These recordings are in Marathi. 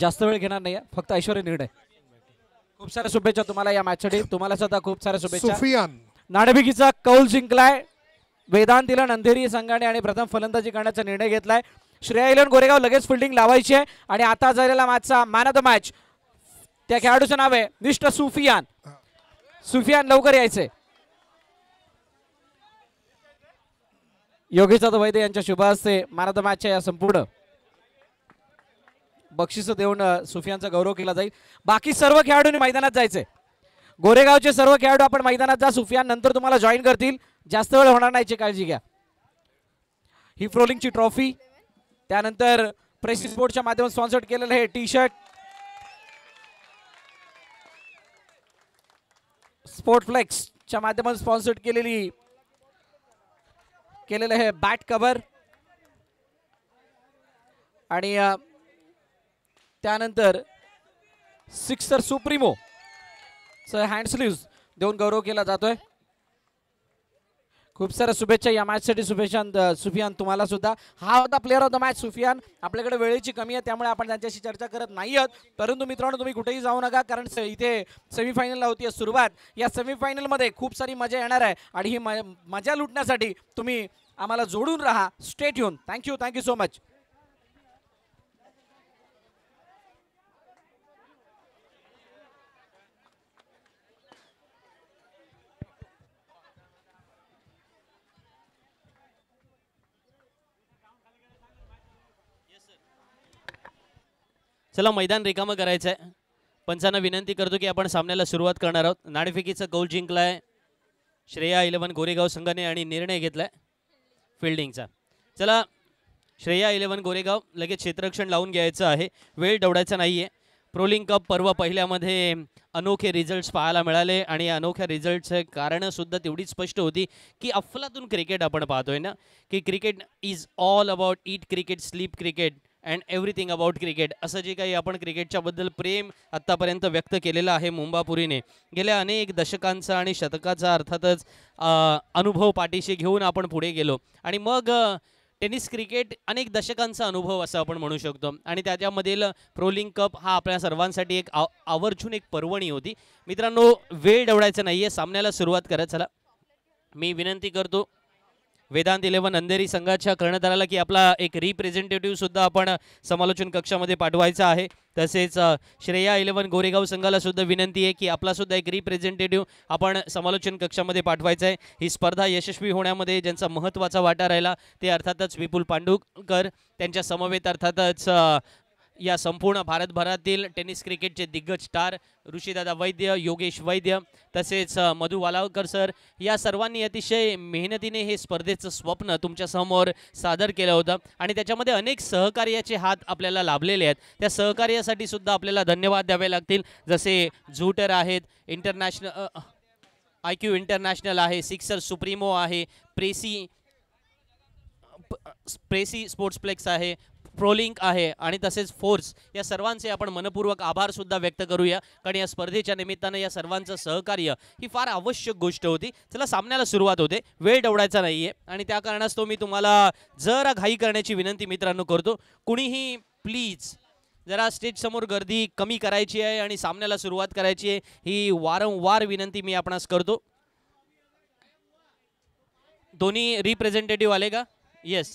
जास्त वेळ घेणार नाही फक्त ऐश्वर निर्णय खूप साऱ्या शुभेच्छा तुम्हाला या साठी तुम्हाला सुद्धा खूप साऱ्या शुभेच्छा सुफियान कौल जिंकलाय वेदांतीला नंदेरी संघाने आणि प्रथम फलंदाजी करण्याचा निर्णय घेतलाय श्रेया इलन गोरेगाव लगेच फिल्डिंग लावायची आहे आणि आता झालेला मॅचचा मॅन ऑफ द मॅच त्या खेळाडूचं नाव आहे निष्ठ सुफियान सुफियान लवकर यायचंय दादा वैद्य यांच्या शुभ हस्ते मॅन या संपूर्ण बक्षिस देऊन सुफियांचा गौरव केला जाईल बाकी सर्व खेळाडूंनी मैदानात जायचे गोरेगावचे सर्व खेळाडू आपण मैदानात जा सुफियान नंतर तुम्हाला जॉईन करतील जास्त वेळ होणार नाही काळजी घ्या ही फ्रोलिंगची ट्रॉफी त्यानंतर प्रेस स्पोर्टच्या माध्यमात स्पॉन्सर्ड केलेलं हे टी शर्ट स्पोर्ट फ्लेक्सच्या माध्यमात स्पॉन्सर्ड केलेली केलेलं हे बॅट कव्हर आणि त्यानंतर सिक्सर सुप्रिमो हँड स्लीव्ह देऊन गौरव केला जातोय खूप साऱ्या शुभेच्छा या मॅचसाठी सुफेशान सुफियान तुम्हाला सुद्धा हा होता player of the match Sufiyan आपल्याकडे वेळेची कमी आहे त्यामुळे आपण त्यांच्याशी चर्चा करत नाही आहोत परंतु मित्रांनो तुम्ही कुठेही जाऊ नका कारण इथे सेमीफायनलला होती सुरुवात या सेमीफायनलमध्ये खूप सारी मजा येणार आहे आणि ही मजा लुटण्यासाठी तुम्ही आम्हाला जोडून राहा स्टेट येऊन थँक्यू थँक्यू सो मच चला मैदान रिकामा करायचं आहे पंचांना विनंती करतो की आपण सामन्याला सुरुवात करणार आहोत गोल गोल जिंकलाय श्रेया इलेव्हन गोरेगाव संघाने आणि निर्णय घेतलाय फिल्डिंगचा चला श्रेया इलेव्हन गोरेगाव लगेच क्षेत्ररक्षण लावून घ्यायचं आहे वेळ दौडायचा नाही आहे प्रोलिंग कप पर्व पहिल्यामध्ये अनोखे रिझल्ट्स पाहायला मिळाले आणि अनोख्या रिझल्टचं कारणंसुद्धा तेवढीच स्पष्ट होती की अफलातून क्रिकेट आपण पाहतोय ना की cricket is all about eat cricket sleep cricket and everything about cricket असं जे काही आपण क्रिकेटच्याबद्दल प्रेम आत्तापर्यंत व्यक्त केलेलं आहे मुंबापुरीने गेल्या अनेक दशकांचा आणि शतकाचा अर्थातच अनुभव पाठीशी घेऊन आपण पुढे गेलो आणि मग टेनिस क्रिकेट अनेक दशकांचा अनुभव असं आपण म्हणू शकतो आणि त्याच्यामधील प्रोलिंग कप हा आपल्या सर्वांसाठी एक आव आवर्जून एक पर्वणी होती मित्रांनो वेळ डवडायचा नाही आहे सामन्याला सुरुवात करत चला मी विनंती करतो वेदांत इलेव्हन अंधेरी संघाच्या कर्णधाराला की आपला एक रिप्रेझेंटेटिव्ह सुद्धा आपण समालोचन कक्षामध्ये पाठवायचा आहे तसेच श्रेया इलेव्हन गोरेगाव संघाला सुद्धा विनंती आहे की आपला सुद्धा एक रिप्रेझेंटेटिव्ह आपण समालोचन कक्षामध्ये पाठवायचा आहे ही स्पर्धा यशस्वी होण्यामध्ये ज्यांचा महत्त्वाचा वाटा राहिला ते अर्थातच विपुल पांडुकर त्यांच्या समवेत अर्थातच या संपूर्ण भारतभरातील टेनिस क्रिकेटचे दिग्गज स्टार ऋषीदादा वैद्य योगेश वैद्य तसेच मधु वालावकर सर या सर्वांनी अतिशय मेहनतीने हे स्पर्धेचं स्वप्न तुमच्यासमोर सादर केलं होतं आणि त्याच्यामध्ये अनेक सहकार्याचे हात आपल्याला लाभलेले आहेत त्या सहकार्यासाठी सुद्धा आपल्याला धन्यवाद द्यावे लागतील जसे झुटर आहेत इंटरनॅशनल आय क्यू इंटरनॅशनल आहे सिक्सर सुप्रीमो आहे प्रेसी प्रेसी स्पोर्ट्स प्लेक्स आहे ट्रोलिंग आहे आणि तसेच फोर्स या सर्वांचे आपण मनपूर्वक आभार सुद्धा व्यक्त करूया कारण या स्पर्धेच्या निमित्तानं या सर्वांचं सहकार्य ही फार आवश्यक गोष्ट होती चला सामन्याला सुरुवात होते वेळ डवडायचा नाही आणि त्या तो मी तुम्हाला जरा घाई करण्याची विनंती मित्रांनो करतो कुणीही प्लीज जरा स्टेज समोर गर्दी कमी करायची आहे आणि सामन्याला सुरुवात करायची आहे ही वारंवार विनंती मी आपणास करतो दोन्ही रिप्रेझेंटेटिव्ह आले का येस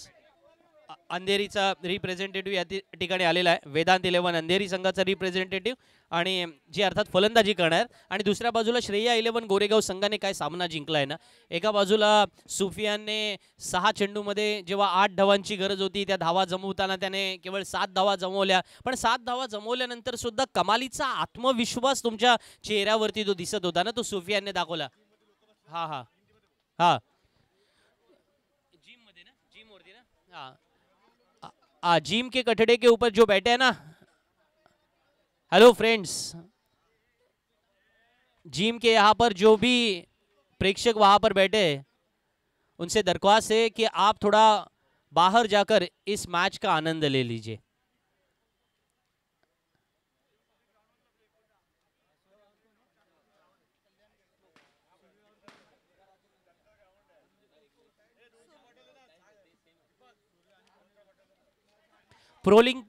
अंधेरीचा रिप्रेझेंटेटिव्ह या ठिकाणी आलेला आहे वेदांत इलेव्हन अंधेरी संघाचा रिप्रेझेंटेटिव्ह आणि जे अर्थात फलंदाजी करणार आणि दुसऱ्या बाजूला श्रेया इलेव्हन गोरेगाव संघाने काय सामना जिंकलाय ना एका बाजूला सुफियाने सहा चेंडूमध्ये जेव्हा आठ धावांची गरज होती त्या धावा जमवताना त्याने केवळ सात धावा जमवल्या पण सात धावा जमवल्यानंतर सुद्धा कमालीचा आत्मविश्वास तुमच्या चेहऱ्यावरती जो दिसत होता ना तो सुफियाने दाखवला हा हा जिम मध्ये ना जिम वरती ना हा आजीम के कटड़े के ऊपर जो बैठे हैं ना हेलो फ्रेंड्स जीम के यहाँ पर जो भी प्रेक्षक वहाँ पर बैठे हैं उनसे दरख्वास्त है कि आप थोड़ा बाहर जाकर इस मैच का आनंद ले लीजिए प्रोलिंग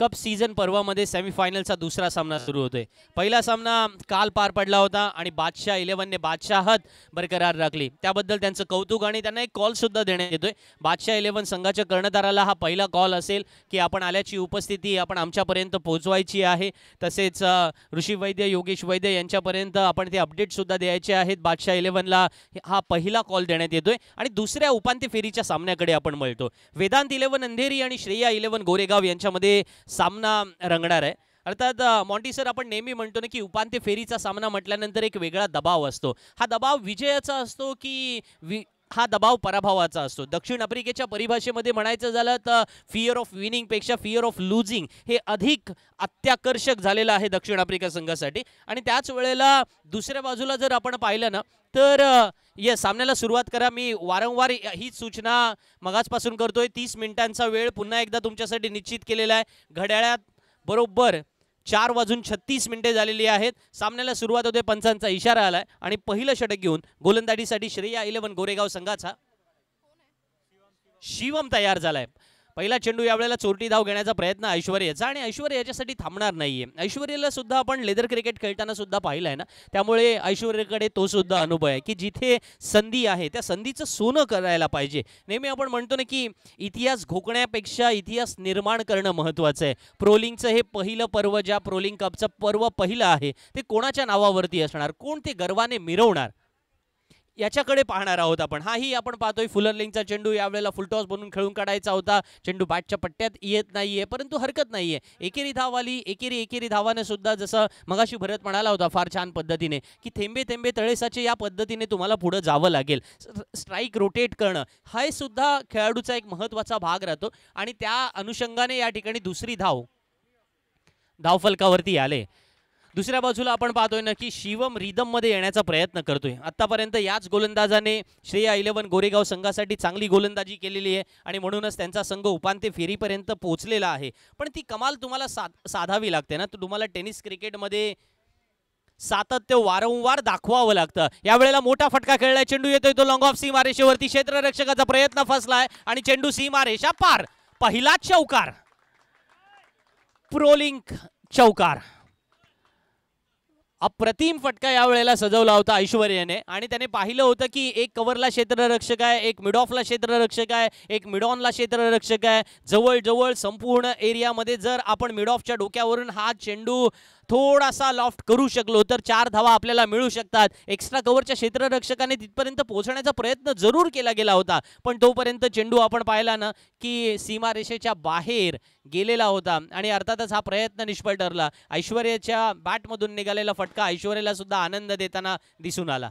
कप सीझन पर्वामध्ये सेमीफायनलचा दुसरा सामना सुरू होतोय पहिला सामना काल पार पडला होता आणि बादशाह इलेव्हनने बादशाहत बरकरार राखली त्याबद्दल त्यांचं कौतुक आणि त्यांना एक कॉल सुद्धा देण्यात येतोय बादशाह इलेव्हन संघाच्या कर्णधाराला हा पहिला कॉल असेल की आपण आल्याची उपस्थिती आपण आमच्यापर्यंत पोहोचवायची आहे तसेच ऋषी वैद्य योगेश वैद्य यांच्यापर्यंत आपण ते अपडेट सुद्धा द्यायचे आहेत बादशाह इलेव्हनला हा पहिला कॉल देण्यात येतोय आणि दुसऱ्या उपांत्य फेरीच्या सामन्याकडे आपण मिळतो वेदांत इलेव्हन अंधेरी आणि श्रेया इलेव्हन गोरेगाव यांच्यामध्ये सामना रंगणार आहे अर्थात मॉन्टी सर आपण नेहमी म्हणतो ना की उपांत्य फेरीचा सामना म्हटल्यानंतर एक वेगळा दबाव असतो हा दबाव विजयाचा असतो की वि हा दबाव पराभवाचा असतो दक्षिण आफ्रिकेच्या परिभाषेमध्ये म्हणायचं झालं तर फिअर ऑफ विनिंग पेक्षा फिअर ऑफ लुझिंग हे अधिक अत्याकर्षक झालेलं आहे दक्षिण आफ्रिका संघासाठी आणि त्याच वेळेला दुसऱ्या बाजूला जर आपण पाहिलं ना तर ये सामन्याला सुरुवात करा मी वारंवार हीच सूचना मगाचपासून करतोय तीस मिनिटांचा वेळ पुन्हा एकदा तुमच्यासाठी निश्चित केलेला आहे घड्याळात बरोबर चार वाजून छत्तीस मिनिटे झालेली आहेत सामन्याला सुरुवात होते पंचांचा इशारा आलाय आणि पहिलं षटक घेऊन गोलंदाजीसाठी श्रेया इलेव्हन गोरेगाव संघाचा शिवम तयार झालाय पहिला चेंडू यावेळेला चोरटी धाव घेण्याचा प्रयत्न ऐश्वर्याचा आणि ऐश्वर्या याच्यासाठी थांबणार नाहीये ऐश्वर्याला सुद्धा आपण लेदर क्रिकेट खेळताना सुद्धा पाहिलाय ना त्यामुळे ऐश्वर्याकडे तो सुद्धा अनुभव आहे की जिथे संधी आहे त्या संधीचं सोनं करायला पाहिजे नेहमी आपण म्हणतो ना की इतिहास घोकण्यापेक्षा इतिहास निर्माण करणं महत्त्वाचं आहे प्रोलिंगचं हे पहिलं पर्व ज्या प्रोलिंग कपचं पर्व पहिलं आहे ते कोणाच्या नावावरती असणार कोण ते गर्वाने मिरवणार याच्याकडे पाहणार आहोत आपण हाही आपण पाहतोय फुलरलिंगचा चेंडू यावेळेला फुलटॉस बनून खेळून काढायचा होता चेंडू बॅटच्या पट्ट्यात येत नाहीये परंतु हरकत नाहीये एकेरी धाव एकेरी एकेरी धावाने सुद्धा जसं मगाशी भरत म्हणाला होता फार छान पद्धतीने की थेंबे थेंबे तळेसाचे या पद्धतीने तुम्हाला पुढे जावं लागेल स्ट्राईक रोटेट करणं हा सुद्धा खेळाडूचा एक महत्त्वाचा भाग राहतो आणि त्या अनुषंगाने या ठिकाणी दुसरी धाव धावफलकावरती आले दुसऱ्या बाजूला आपण पाहतोय ना की शिवम रिदममध्ये येण्याचा प्रयत्न करतोय आतापर्यंत याच गोलंदाजाने श्रेया इलेव्हन गोरेगाव संघासाठी चांगली गोलंदाजी केलेली आहे आणि म्हणूनच त्यांचा संघ उपांत्य फेरीपर्यंत पोहोचलेला आहे पण ती कमाल तुम्हाला साध साधावी लागते ना तुम्हाला टेनिस क्रिकेटमध्ये सातत्य वारंवार दाखवावं लागतं यावेळेला मोठा फटका खेळलाय चेंडू येतोय तो लॉंग ऑफ सीमा रेषेवरती क्षेत्ररक्षकाचा प्रयत्न फसलाय आणि चेंडू सीमा रेषा पार पहिला चौकार प्रोलिंक चौकार अप्रतिम फटका यावेळेला सजवला होता ऐश्वर्याने आणि त्याने पाहिलं होतं की एक कव्हरला क्षेत्ररक्षक आहे एक मिड ऑफला क्षेत्ररक्षक आहे एक मिड ऑनला क्षेत्ररक्षक आहे जवळजवळ संपूर्ण एरियामध्ये जर आपण मिड ऑफच्या डोक्यावरून हा चेंडू थोडासा लॉफ्ट करू शकलो तर चार धावा आपल्याला मिळू शकतात एक्स्ट्रा कव्हरच्या क्षेत्ररक्षकाने तिथपर्यंत पोहोचण्याचा प्रयत्न जरूर केला गेला होता पण तोपर्यंत चेंडू आपण पाहिला ना की सीमारेषेच्या बाहेर गेलेला होता आणि अर्थातच हा प्रयत्न निष्फळ ठरला ऐश्वर्याच्या बॅटमधून निघालेला फटका ऐश्वर्याला सुद्धा आनंद देताना दिसून आला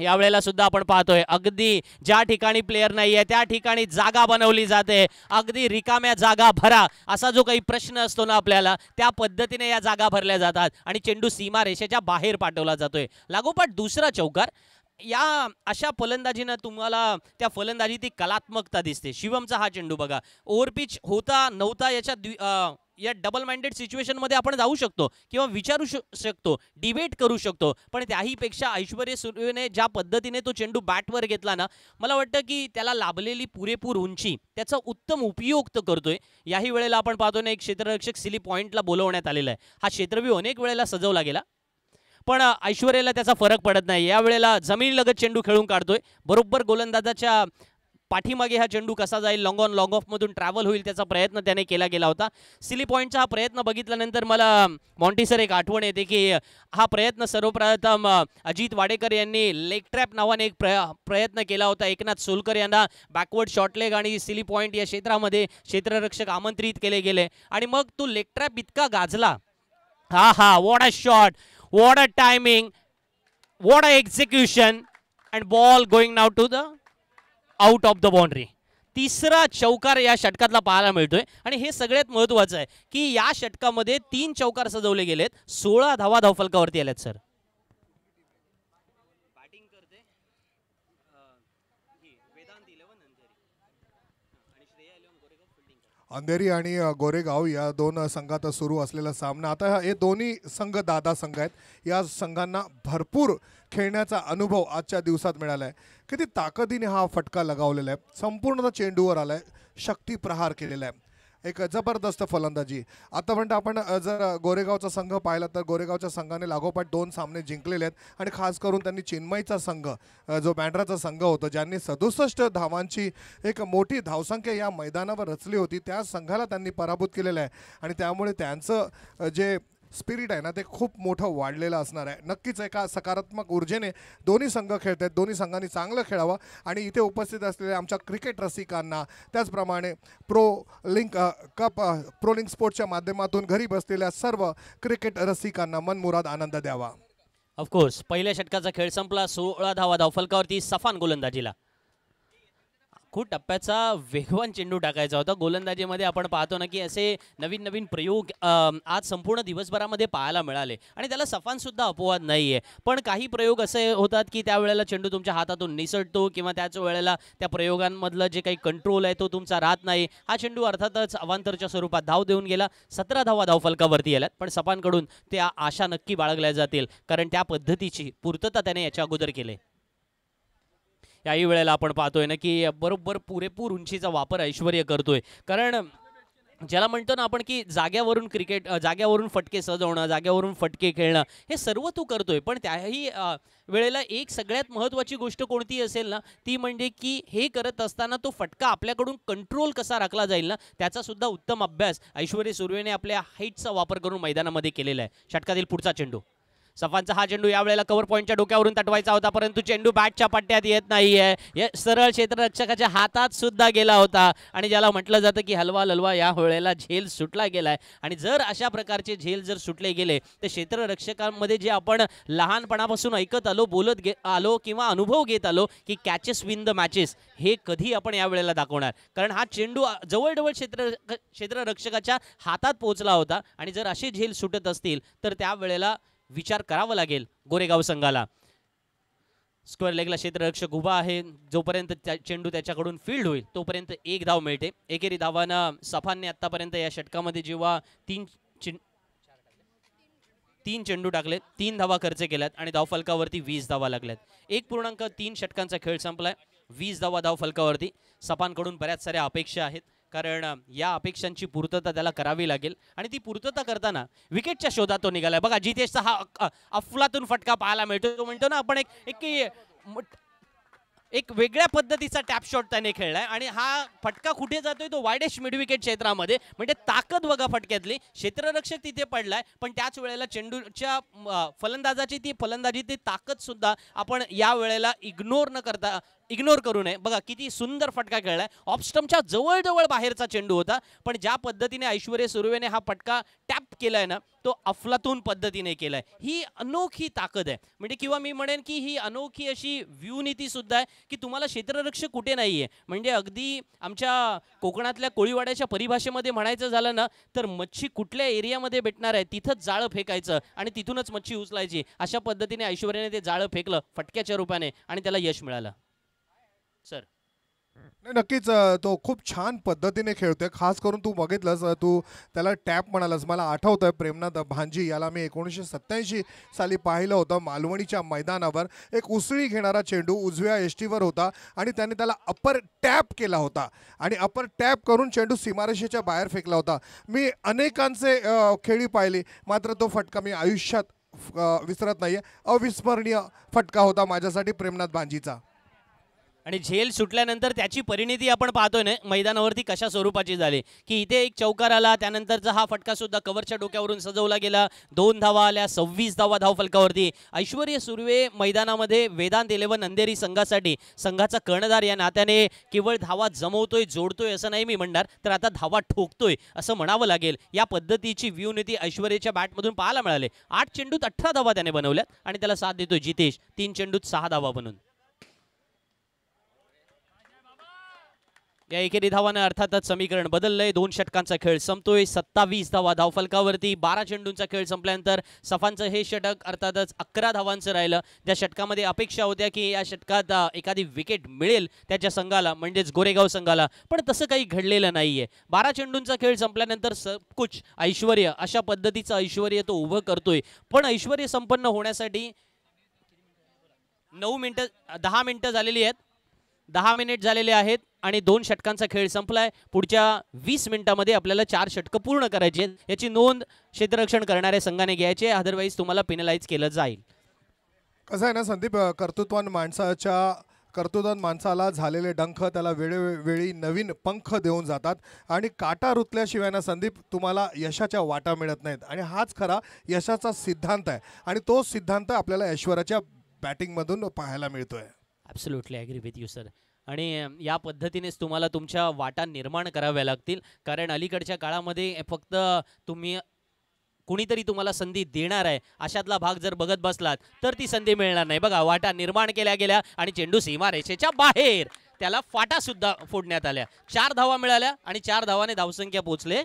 यावेळेला सुद्धा आपण पाहतोय अगदी ज्या ठिकाणी प्लेयर नाही आहे त्या ठिकाणी जागा बनवली जाते अगदी रिकाम्या जागा भरा असा जो काही प्रश्न असतो ना आपल्याला त्या पद्धतीने या जागा भरल्या जातात आणि चेंडू सीमा रेषेच्या बाहेर पाठवला जातोय लागोपाठ दुसरा चौकार या अशा फलंदाजीनं तुम्हाला त्या फलंदाजी ती कलात्मकता दिसते शिवमचा हा चेंडू बघा ओव्हरपिच होता नव्हता याच्या द्वि या डबल माइंडेड मध्ये आपण जाऊ शकतो किंवा विचारू शकतो डिबेट करू शकतो पण त्याहीपेक्षा ऐश्वर्य सुर्वेने ज्या पद्धतीने तो चेंडू बॅटवर घेतला ना मला वाटतं की त्याला लाभलेली पुरेपूर उंची त्याचा उत्तम उपयोग करतोय याही वेळेला आपण पाहतो ना एक क्षेत्ररक्षक सिली पॉईंटला बोलवण्यात आलेला आहे हा क्षेत्रव्यू अनेक वेळेला सजवला गेला पण ऐश्वर्याला त्याचा फरक पडत नाही यावेळेला जमिनीलगत चेंडू खेळून काढतोय बरोबर गोलंदाजाच्या पाठीमागे हा चेंडू कसा जाईल लॉंग ऑन लॉंग ऑफमधून ट्रॅव्हल होईल त्याचा प्रयत्न त्याने केला गेला होता सिली पॉईंटचा हा प्रयत्न बघितल्यानंतर मला मॉन्टीसर सर एक आठवण येते की हा प्रयत्न सर्वप्रथम अजित वाडेकर यांनी लेग ट्रॅप नावाने एक प्रयत्न केला होता एकनाथ सोलकर यांना बॅकवर्ड शॉर्टलेग आणि सिली पॉईंट या क्षेत्रामध्ये क्षेत्ररक्षक आमंत्रित केले गेले आणि मग तो लेग ट्रॅप इतका गाजला हा हा what a shot what a timing what a execution and ball going now to the out of the boundary तिसरा चौकार या षटकातला पाहायला मिळतोय आणि हे सगळ्यात महत्वाचं आहे की या षटकामध्ये तीन चौकार सजवले गेलेत सोळा धावा धावफलकावरती आल्यात सर अंधेरी आणि गोरेगाव या दोन संघात सुरू असलेला सामना आता हे दोन्ही संघ दादा संघ आहेत या संघांना भरपूर खेळण्याचा अनुभव आजच्या दिवसात मिळाला आहे किती ताकदीने हा फटका लगावलेला आहे संपूर्ण चेंडूवर आला आहे शक्ती प्रहार केलेला आहे एक जबरदस्त फलंदाजी आतापर्यंत आपण जर गोरेगावचा संघ पाहिला तर गोरेगावच्या संघाने लागोपाठ दोन सामने जिंकलेले आहेत आणि खास करून त्यांनी चिन्मयचा संघ जो बँड्राचा संघ होता ज्यांनी सदुसष्ट धावांची एक मोठी धावसंख्या या मैदानावर रचली होती त्या संघाला त्यांनी पराभूत केलेला आहे आणि त्यामुळे त्यांचं जे स्पिरिट आहे ना ते खूप मोठं वाढलेलं असणार आहे नक्कीच एका सकारात्मक ऊर्जेने दोन्ही संघ खेळत आहेत दोन्ही संघांनी चांगलं खेळावं आणि इथे उपस्थित असलेल्या आमच्या क्रिकेट रसिकांना त्याचप्रमाणे pro link cup pro link स्पोर्ट्सच्या माध्यमातून घरी बसलेल्या सर्व क्रिकेट रसिकांना मनमुराद आनंद द्यावा ऑफकोर्स पहिल्या षटकाचा खेळ संपला सोळा धावा धावफलकावरती सफान गोलंदाजीला खूप टप्प्याचा वेगवान चेंडू टाकायचा होता गोलंदाजीमध्ये आपण पाहतो ना की असे नवीन नवीन प्रयोग आज संपूर्ण दिवसभरामध्ये पाहायला मिळाले आणि त्याला सफानसुद्धा अपवाद नाही पण काही प्रयोग असे होतात की त्यावेळेला चेंडू तुमच्या हातातून निसटतो किंवा त्याच वेळेला त्या प्रयोगांमधलं जे काही कंट्रोल आहे तो तुमचा राहत नाही हा चेंडू अर्थातच अवांतरच्या स्वरूपात धाव देऊन गेला सतरा धावा धावफलकावरती आल्यात पण सफांकडून त्या आशा नक्की बाळगल्या जातील कारण त्या पद्धतीची पूर्तता त्याने याच्या अगोदर केले याही वेळेला आपण पाहतोय ना की बरोबर पुरेपूर उंचीचा वापर ऐश्वर्य करतोय कारण ज्याला म्हणतो ना आपण की जाग्यावरून क्रिकेट जाग्यावरून फटके सजवणं जाग्यावरून फटके खेळणं हे सर्व तू करतोय पण त्याही वेळेला एक सगळ्यात महत्वाची गोष्ट कोणती असेल ना ती म्हणजे की हे करत असताना तो फटका आपल्याकडून कंट्रोल कसा राखला जाईल ना त्याचा सुद्धा उत्तम अभ्यास ऐश्वर सुर्वेने आपल्या हाईटचा वापर करून मैदानामध्ये केलेला आहे षटकातील पुढचा चेंडू सफांचा हा चेंडू यावेळेला कव्हर पॉईंटच्या डोक्यावरून तटवायचा होता परंतु चेंडू बॅटच्या पट्ट्यात येत नाहीये हे सरळ क्षेत्ररक्षकाच्या हातात सुद्धा गेला होता आणि ज्याला म्हटलं जातं की हलवा ललवा या वेळेला झेल सुटला गेलाय आणि जर अशा प्रकारचे झेल जर सुटले गेले तर क्षेत्ररक्षकांमध्ये जे आपण लहानपणापासून ऐकत आलो बोलत आलो किंवा अनुभव घेत आलो की कॅचेस विन द मॅचेस हे कधी आपण यावेळेला दाखवणार कारण हा चेंडू जवळजवळ क्षेत्र क्षेत्ररक्षकाच्या हातात पोहोचला होता आणि जर असे झेल सुटत असतील तर त्यावेळेला विचार करावा लागेल गोरेगाव संघाला स्क्वेअर लेगला क्षेत्ररक्षक उभा आहे जोपर्यंत चेंडू त्याच्याकडून फील्ड होईल तोपर्यंत एक धाव मिळते एकेरी धावानं सफानने आतापर्यंत या षटकामध्ये जेव्हा तीन तीन चेंडू टाकले तीन धावा खर्च केल्यात आणि फलकावरती वीस धावा लागल्यात एक पूर्णांक तीन षटकांचा खेळ संपलाय वीस धावा फलकावरती सपानकडून बऱ्याच साऱ्या अपेक्षा आहेत कारण या अपेक्षांची पूर्तता त्याला करावी लागेल आणि ती पूर्तता करताना विकेटच्या शोधात तो निघाला बघा जितेशचा हा अफलातून फटका पाहायला मिळतो तो म्हणतो ना आपण एक एक एक वेगळ्या पद्धतीचा टॅप शॉट त्याने खेळलाय आणि हा फटका कुठे जातोय तो वायडेश मिडविकेट क्षेत्रामध्ये म्हणजे ताकद बघा फटक्यातली क्षेत्ररक्षक तिथे पडलाय पण त्याच वेळेला चेंडूच्या फलंदाजाची ती फलंदाजी ती ताकद सुद्धा आपण या वेळेला इग्नोर न करता इग्नोर करू नये बघा किती सुंदर फटका खेळलाय ऑपस्टमच्या जवळजवळ बाहेरचा चेंडू होता पण ज्या पद्धतीने ऐश्वर्य सुर्वेने हा फटका टॅप केलाय ना तो अफलातून पद्धतीने केलाय ही अनोखी ताकद आहे म्हणजे किंवा मी म्हणेन की ही अनोखी अशी व्यूनीती सुद्धा आहे की तुम्हाला क्षेत्ररक्षक कुठे नाहीये म्हणजे अगदी आमच्या कोकणातल्या कोळीवाड्याच्या परिभाषेमध्ये म्हणायचं झालं ना तर मच्छी कुठल्या एरियामध्ये भेटणार आहे तिथंच जाळं फेकायचं आणि तिथूनच मच्छी उचलायची अशा पद्धतीने ऐश्वर्याने ते जाळं फेकलं फटक्याच्या रूपाने आणि त्याला यश मिळालं सर नाही नक्कीच तो खूप छान पद्धतीने खेळतोय खास करून तू बघितलंस तू त्याला टॅप म्हणालस मला आठवतंय प्रेमनाथ भांजी याला मी एकोणीसशे सत्याऐंशी साली पाहिलं होतं मालवणीच्या मैदानावर एक उसळी घेणारा चेंडू उजव्या टीवर होता आणि त्याने त्याला अपर टॅप केला होता आणि अपर टॅप करून चेंडू सीमारेषेच्या बाहेर फेकला होता मी अनेकांचे खेळी पाहिले मात्र तो फटका मी आयुष्यात विसरत नाही अविस्मरणीय फटका होता माझ्यासाठी प्रेमनाथ भांजीचा आणि झेल सुटल्यानंतर त्याची परिणिती आपण पाहतोय ना मैदानावरती कशा स्वरूपाची झाली की इथे एक चौकार आला त्यानंतरचा हा फटका सुद्धा कवरच्या डोक्यावरून सजवला गेला दोन धावा आल्या सव्वीस धावा धाव फलकावरती ऐश्वर्य सुर्वे मैदानामध्ये वेदांत इलेव्हन अंधेरी संघासाठी संघाचा कर्णधार या नात्याने केवळ धावा जमवतोय जोडतोय असं नाही मी म्हणणार तर आता धावा ठोकतोय असं म्हणावं लागेल या पद्धतीची नीती ऐश्वर्याच्या बॅटमधून पाहायला मिळाले आठ चेंडूत अठरा धावा त्याने बनवल्यात आणि त्याला साथ देतोय जितेश तीन चेंडूत सहा धावा बनवून या एकेरी धावानं अर्थातच समीकरण बदललंय दोन षटकांचा खेळ संपतोय सत्तावीस धावा धावफलकावरती बारा चेंडूंचा खेळ संपल्यानंतर सफांचं हे षटक अर्थातच अकरा धावांचं राहिलं त्या षटकामध्ये अपेक्षा होत्या की या षटकात एखादी विकेट मिळेल त्याच्या संघाला म्हणजेच गोरेगाव संघाला पण तसं काही घडलेलं नाहीये बारा चेंडूंचा खेळ संपल्यानंतर सबकुच ऐश्वर्य अशा पद्धतीचं ऐश्वर तो उभं करतोय पण ऐश्वर संपन्न होण्यासाठी नऊ मिनिटं दहा मिनिटं झालेली आहेत दहा मिनिट झालेले आहेत आणि दोन षटकांचा खेळ संपलाय पुढच्या वीस मिनिटामध्ये आपल्याला चार षटकं पूर्ण करायची आहेत याची नोंद क्षेत्ररक्षण करणाऱ्या संघाने घ्यायचे आहे अदरवाईज तुम्हाला पेनलाइज केलं जाईल कसं आहे ना संदीप कर्तृत्वान माणसाच्या कर्तृत्वान माणसाला झालेले डंख त्याला वेळोवेळी नवीन पंख देऊन जातात आणि काटा रुतल्याशिवाय ना संदीप तुम्हाला यशाच्या वाटा मिळत नाहीत आणि हाच खरा यशाचा सिद्धांत आहे आणि तो सिद्धांत आपल्याला ऐश्वराच्या बॅटिंगमधून पाहायला मिळतोय absolutely agree with you sir आणि या पद्धतीनेच तुम्हाला तुमच्या वाटा निर्माण कराव्या लागतील कारण अलीकडच्या काळामध्ये फक्त तुम्ही कुणीतरी तुम्हाला संधी देणार आहे अशातला भाग जर बघत बसलात तर ती संधी मिळणार नाही बघा वाटा निर्माण केल्या गेल्या आणि चेंडू सीमा रेषेच्या बाहेर त्याला फाटा सुद्धा फोडण्यात आल्या चार धावा मिळाल्या आणि चार धावाने धावसंख्या पोहोचले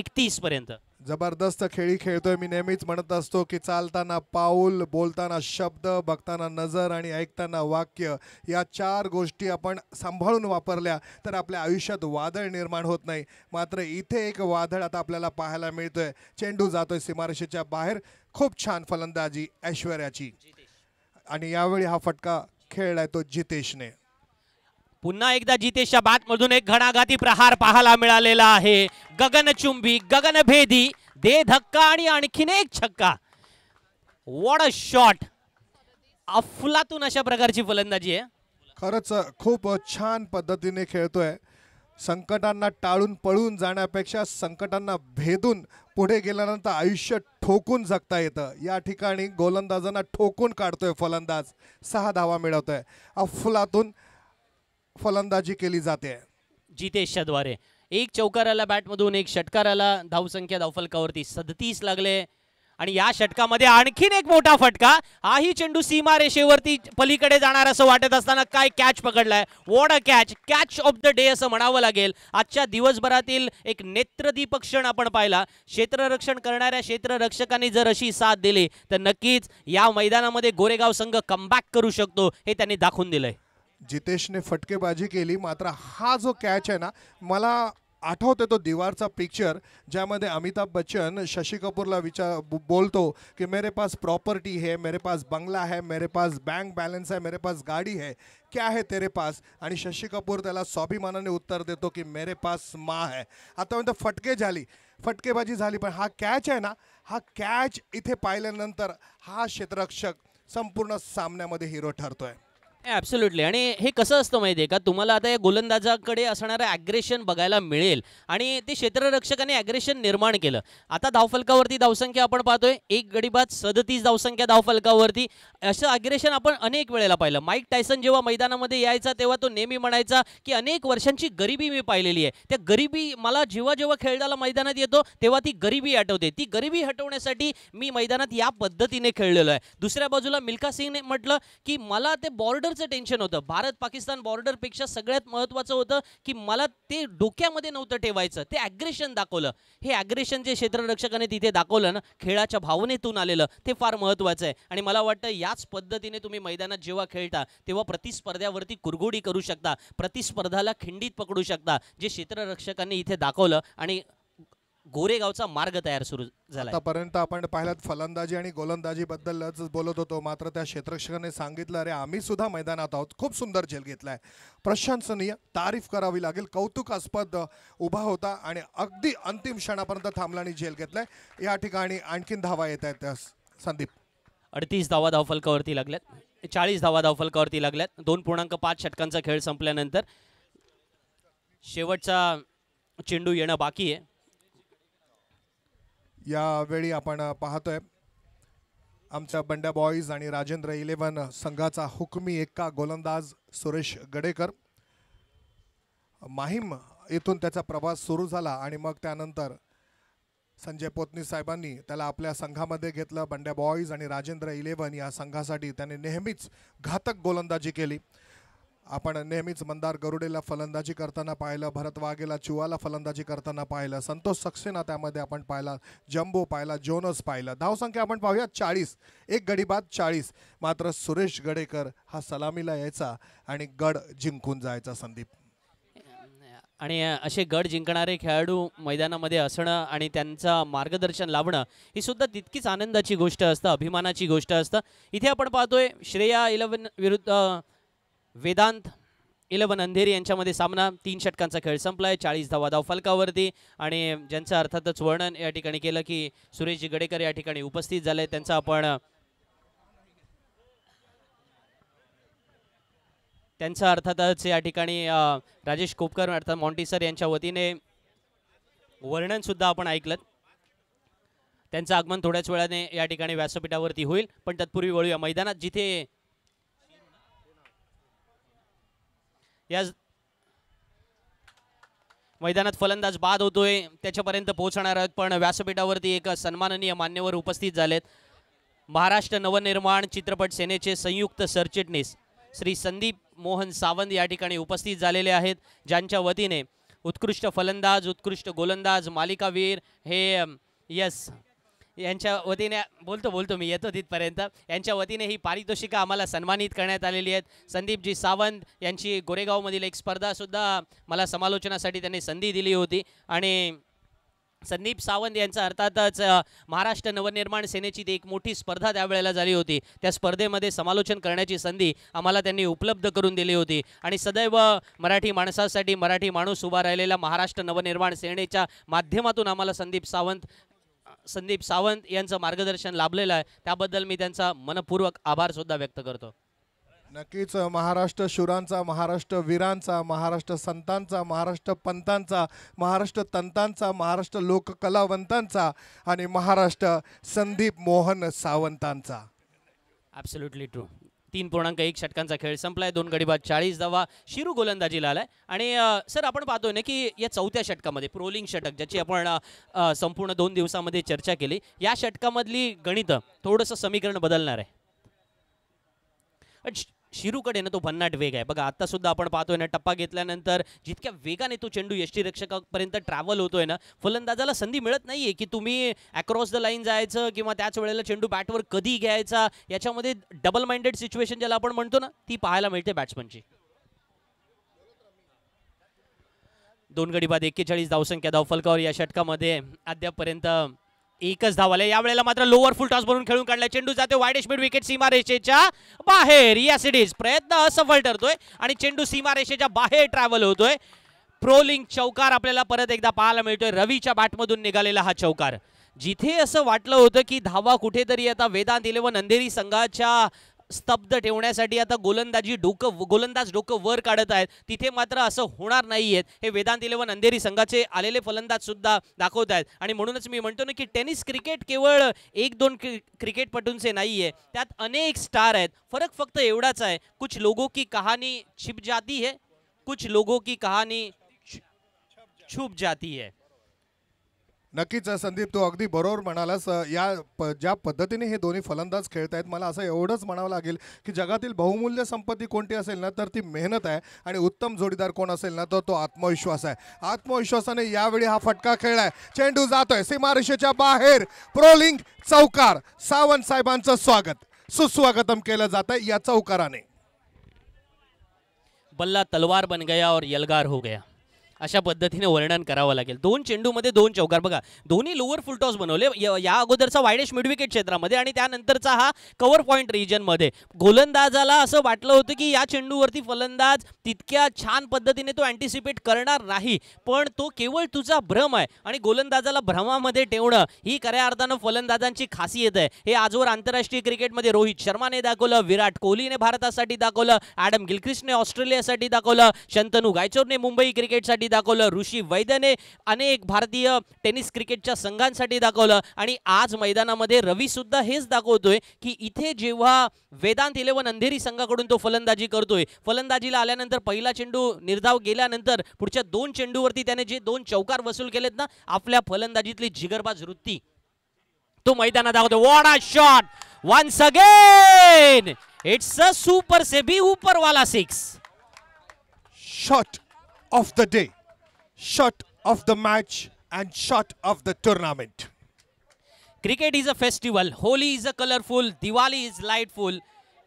एकतीस पर्यंत जबरदस्त खेळी खेळतोय मी नेहमीच म्हणत असतो की चालताना पाऊल बोलताना शब्द बघताना नजर आणि ऐकताना वाक्य या चार गोष्टी आपण सांभाळून वापरल्या तर आपल्या आयुष्यात वादळ निर्माण होत नाही मात्र इथे एक वादळ आता आपल्याला पाहायला मिळतोय चेंडू जातोय सिमारशीच्या बाहेर खूप छान फलंदाजी ऐश्वर्याची आणि यावेळी हा फटका खेळलाय तो जितेशने पुन्हा एकदा जितेशच्या बातमधून एक घणाघाती प्रहार पाहायला मिळालेला आहे गगनचुंबी गगनभेदी दे धक्का आणि आणखीन एक छक्का वॉड अ शॉट अफलातून अशा प्रकारची फलंदाजी आहे खरंच खूप छान पद्धतीने खेळतोय संकटांना टाळून पळून जाण्यापेक्षा संकटांना भेदून पुढे गेल्यानंतर आयुष्य ठोकून जगता येतं या ठिकाणी गोलंदाजांना ठोकून काढतोय फलंदाज सहा धावा मिळवतोय अफुलातून फलंदाजी केली जाते जितेशच्या द्वारे एक चौकाराला बॅटमधून एक षटकाराला धावसंख्या धावफलकावरती सदतीस लागले आणि या षटकामध्ये आणखीन एक मोठा फटका हाही चेंडू सीमा रेषेवरती पलीकडे जाणार असं वाटत असताना काय कॅच पकडलाय what a catch catch of the day असं म्हणावं लागेल आजच्या दिवसभरातील एक नेत्रदीपक क्षण आपण पाहिला क्षेत्ररक्षण करणाऱ्या क्षेत्ररक्षकांनी जर अशी साथ दिली तर नक्कीच या मैदानामध्ये गोरेगाव संघ कमबॅक करू शकतो हे त्यांनी दाखवून दिलंय जितेशने फटकेबाजी केली मात्र हा जो कॅच आहे ना मला आठवते तो दिवारचा पिक्चर ज्यामध्ये अमिताभ बच्चन शशी कपूरला विचार बोलतो की मेरे पास प्रॉपर्टी है मेरे पास बंगला है मेरे पास बँक बॅलन्स आहे मेरे पास गाडी है क्या है तेरे पास आणि शशी कपूर त्याला स्वाभिमानाने उत्तर देतो की मेरे पास माँ है आतापर्यंत फटके झाली फटकेबाजी झाली पण हा कॅच आहे ना हा कॅच इथे पाहिल्यानंतर हा क्षेत्ररक्षक संपूर्ण सामन्यामध्ये हिरो ठरतो आहे ॲब्सोल्युटली आणि हे कसं असतं माहिती आहे का तुम्हाला आता या गोलंदाजाकडे असणारं ॲग्रेशन बघायला मिळेल आणि ते क्षेत्ररक्षकाने ॲग्रेशन निर्माण केलं आता धावफलकावरती धावसंख्या आपण पाहतोय एक गडीबात सदतीस धावसंख्या धावफलकावरती असं अग्रेशन आपण अनेक वेळेला पाहिलं माईक टायसन जेव्हा मैदानामध्ये यायचा तेव्हा तो नेहमी म्हणायचा की अनेक वर्षांची गरिबी मी पाहिलेली आहे त्या गरिबी मला जेव्हा जेव्हा खेळायला मैदानात येतो तेव्हा ती गरिबी आठवते ती गरिबी हटवण्यासाठी मी मैदानात या पद्धतीने खेळलेलो आहे दुसऱ्या बाजूला मिल्खा सिंगने म्हटलं की मला ते बॉर्डर बॉर्डरचं टेन्शन होतं भारत पाकिस्तान बॉर्डरपेक्षा सगळ्यात महत्त्वाचं होतं की मला ते डोक्यामध्ये नव्हतं ठेवायचं ते ॲग्रेशन दाखवलं हे ॲग्रेशन जे क्षेत्ररक्षकाने तिथे दाखवलं ना खेळाच्या भावनेतून आलेलं ते फार महत्त्वाचं आहे आणि मला वाटतं याच पद्धतीने तुम्ही मैदानात जेव्हा खेळता तेव्हा प्रतिस्पर्ध्यावरती कुरघोडी करू शकता प्रतिस्पर्धाला खिंडीत पकडू शकता जे क्षेत्ररक्षकांनी इथे दाखवलं आणि गोरेगावचा मार्ग तयार सुरू झाला आतापर्यंत आपण पाहिलात फलंदाजी आणि गोलंदाजी बद्दलच बोलत होतो मात्र त्या क्षेत्रक्षकाने सांगितलं अरे आम्ही सुद्धा मैदानात आहोत खूप सुंदर झेल घेतलाय प्रशंसनीय तारीफ करावी लागेल कौतुकास्पद उभा होता आणि अगदी अंतिम क्षणापर्यंत थांबला आणि झेल घेतलाय या ठिकाणी आणखीन धावा येत आहेत संदीप अडतीस धावा धावफलकावरती लागल्यात चाळीस धावा धावफलकावरती लागल्यात दोन पूर्णांक पाच षटकांचा खेळ संपल्यानंतर शेवटचा चेंडू येणं बाकी आहे यावेळी आपण पाहतोय आमच्या बंड्या बॉईज आणि राजेंद्र इलेव्हन संघाचा हुकमी एक्का गोलंदाज सुरेश गडेकर माहीम येथून त्याचा प्रवास सुरू झाला आणि मग त्यानंतर संजय पोतनी साहेबांनी त्याला आपल्या संघामध्ये घेतलं बंड्या बॉईज आणि राजेंद्र इलेव्हन या संघासाठी त्याने नेहमीच घातक गोलंदाजी केली आपण नेहमीच मंदार गरुडेला फलंदाजी करताना पाहिलं भरत वाघेला चुवाला फलंदाजी करताना पाहिलं संतोष सक्सेना त्यामध्ये आपण पाहिला जम्बो पाहिला जोनस पाहिला धावसंख्या आपण पाहूया चाळीस एक गडी बाद चाळीस मात्र सुरेश गडेकर हा सलामीला यायचा आणि गड जिंकून जायचा संदीप आणि असे गड जिंकणारे खेळाडू मैदानामध्ये असणं आणि त्यांचं मार्गदर्शन लाभणं ही सुद्धा तितकीच आनंदाची गोष्ट असतं अभिमानाची गोष्ट असतं इथे आपण पाहतोय श्रेया इलेव्हन विरुद्ध वेदांत इलेवन अंधेरी यांच्यामध्ये सामना तीन षटकांचा खेळ संपलाय चाळीस धावा धाव फलकावरती आणि ज्यांचं अर्थातच वर्णन या ठिकाणी केलं की सुरेशजी गडेकर या ठिकाणी उपस्थित झाले त्यांचा आपण त्यांचा अर्थातच या ठिकाणी राजेश कोपकर अर्थात सर यांच्या वतीने वर्णन सुद्धा आपण ऐकलं त्यांचं आगमन थोड्याच वेळाने या ठिकाणी व्यासपीठावरती होईल पण तत्पूर्वी वळूया मैदानात जिथे या मैदानात फलंदाज बाद होतोय त्याच्यापर्यंत पोहोचणार आहेत पण व्यासपीठावरती एक सन्माननीय मान्यवर उपस्थित झालेत महाराष्ट्र नवनिर्माण चित्रपट सेनेचे संयुक्त सरचिटणीस श्री संदीप मोहन सावंत या ठिकाणी उपस्थित झालेले आहेत ज्यांच्या वतीने उत्कृष्ट फलंदाज उत्कृष्ट गोलंदाज मालिकावीर हे यस यांच्या वतीने बोलतो बोलतो मी येतो तिथपर्यंत यांच्या वतीने ही पारितोषिका आम्हाला सन्मानित करण्यात आलेली आहेत संदीपजी सावंत यांची गोरेगावमधील एक स्पर्धासुद्धा मला समालोचनासाठी त्यांनी संधी दिली होती आणि संदीप सावंत यांचा अर्थातच महाराष्ट्र नवनिर्माण सेनेची ती एक मोठी स्पर्धा त्यावेळेला झाली होती त्या स्पर्धेमध्ये समालोचन करण्याची संधी आम्हाला त्यांनी उपलब्ध करून दिली होती आणि सदैव मराठी माणसासाठी मराठी माणूस उभा राहिलेला महाराष्ट्र नवनिर्माण सेनेच्या माध्यमातून आम्हाला संदीप सावंत संदीप सावंत यांचं मार्गदर्शन लाभलेलं आहे त्याबद्दल मी त्यांचा मनपूर्वक आभार सुद्धा व्यक्त करतो नक्कीच महाराष्ट्र शुरांचा महाराष्ट्र वीरांचा महाराष्ट्र संतांचा महाराष्ट्र पंतांचा महाराष्ट्र तंतांचा महाराष्ट्र लोककलावंतांचा आणि महाराष्ट्र संदीप मोहन सावंतांचा ॲब्सोल्युटली ट्रू तीन पूर्णांक एक षटकांचा खेळ संपलाय दोन गडी बाद चाळीस दवा, शिरू गोलंदाजीला आलाय आणि सर आपण पाहतोय ना की या चौथ्या षटकामध्ये प्रोलिंग षटक ज्याची आपण संपूर्ण दोन दिवसामध्ये चर्चा केली या षटकामधली गणित थोडंसं समीकरण बदलणार आहे शिरूकडे ना तो भन्नाट वेग आहे बघा आता सुद्धा आपण पाहतोय ना टप्पा घेतल्यानंतर जितक्या वेगाने तो चेंडू रक्षकापर्यंत ट्रॅव्हल होतोय ना फलंदाजाला संधी मिळत नाहीये की तुम्ही अक्रॉस द लाईन जायचं किंवा त्याच वेळेला चेंडू बॅटवर कधी घ्यायचा याच्यामध्ये डबल माइंडेड सिच्युएशन ज्याला आपण म्हणतो ना ती पाहायला मिळते बॅट्समनची दोन गडी बाद एक्केचाळीस धावसंख्या धावफलकावर या षटकामध्ये अद्यापपर्यंत एकच धाव या यावेळेला मात्र लोअर फुल टॉस बनून खेळून काढला चेंडू जातो वाईडेश मिड विकेट सीमा रेषेच्या बाहेर यस इट इज प्रयत्न असफल ठरतोय आणि चेंडू सीमा बाहेर ट्रॅव्हल होतोय प्रोलिंग चौकार आपल्याला परत एकदा पाहायला मिळतोय रवीच्या बॅटमधून निघालेला हा चौकार जिथे असं वाटलं होतं की धावा कुठेतरी आता वेदांत इलेव्हन अंधेरी संघाच्या स्तब्ध ठेवण्यासाठी आता गोलंदाजी डोकं गोलंदाज डोकं वर काढत आहेत तिथे मात्र असं होणार नाही हे वेदांत इलेव्हन अंधेरी संघाचे आलेले फलंदाज सुद्धा दाखवत आहेत आणि म्हणूनच मी म्हणतो ना की टेनिस क्रिकेट केवळ एक दोन क्रिकेटपटूंचे नाही आहे त्यात अनेक स्टार आहेत फरक फक्त एवढाच आहे कुछ लोगों की कहाणी छिप जाती है कुछ लोगों की कहाणी छुप जाती है नक्कीच संदीप तू अगदी बरोबर म्हणालास या प ज्या पद्धतीने हे दोन्ही फलंदाज खेळत आहेत मला असं एवढंच म्हणावं लागेल की जगातील बहुमूल्य संपत्ती कोणती असेल ना तर ती मेहनत आहे आणि उत्तम जोडीदार कोण असेल ना तर तो आत्मविश्वास आहे आत्मविश्वासाने यावेळी हा फटका खेळलाय चेंडू जातोय सीमारेषेच्या बाहेर प्रोलिंग चौकार सावंत साहेबांचं स्वागत सुस्वागतम केलं जात या चौकाराने बल्ला तलवार बन गया और यलगार हो गया अशा पद्धतीने वर्णन करावं लागेल दोन चेंडूमध्ये दोन चौकार बघा दोन्ही लोअर फुलटॉस बनवले या अगोदरचा वायडेश मिडविकेट क्षेत्रामध्ये आणि त्यानंतरचा हा कव्हर पॉईंट रिजनमध्ये गोलंदाजाला असं वाटलं होतं की या चेंडूवरती फलंदाज तितक्या छान पद्धतीने तो अँटिसिपेट करणार नाही पण तो केवळ तुझा भ्रम आहे आणि गोलंदाजाला भ्रमामध्ये ठेवणं ही खऱ्या अर्थानं फलंदाजांची खासियत आहे हे आजवर आंतरराष्ट्रीय क्रिकेटमध्ये रोहित शर्माने दाखवलं विराट कोहलीने भारतासाठी दाखवलं ॲडम गिलक्रिस्टने ऑस्ट्रेलियासाठी दाखवलं शंतनू गायचोरने मुंबई क्रिकेटसाठी दाखवलं ऋषी वैद्यने अनेक भारतीय टेनिस क्रिकेटच्या संघांसाठी दाखवलं आणि आज मैदानामध्ये रवी सुद्धा हेच दाखवतोय की इथे जेव्हा वेदांत इलेव्हन अंधेरी संघाकडून तो फलंदाजी करतोय फलंदाजीला आल्यानंतर पहिला चेंडू निर्धाव गेल्यानंतर पुढच्या दोन चेंडूवरती त्याने जे दोन चौकार वसूल केलेत ना आपल्या फलंदाजीतली जिगरबाज वृत्ती तो मैदानात दाखवतो what a shot once again it's a super सेबी भी वाला six shot of the day shot of the match and shot of the tournament. Cricket is a festival. Holi is a colorful. Diwali is lightful.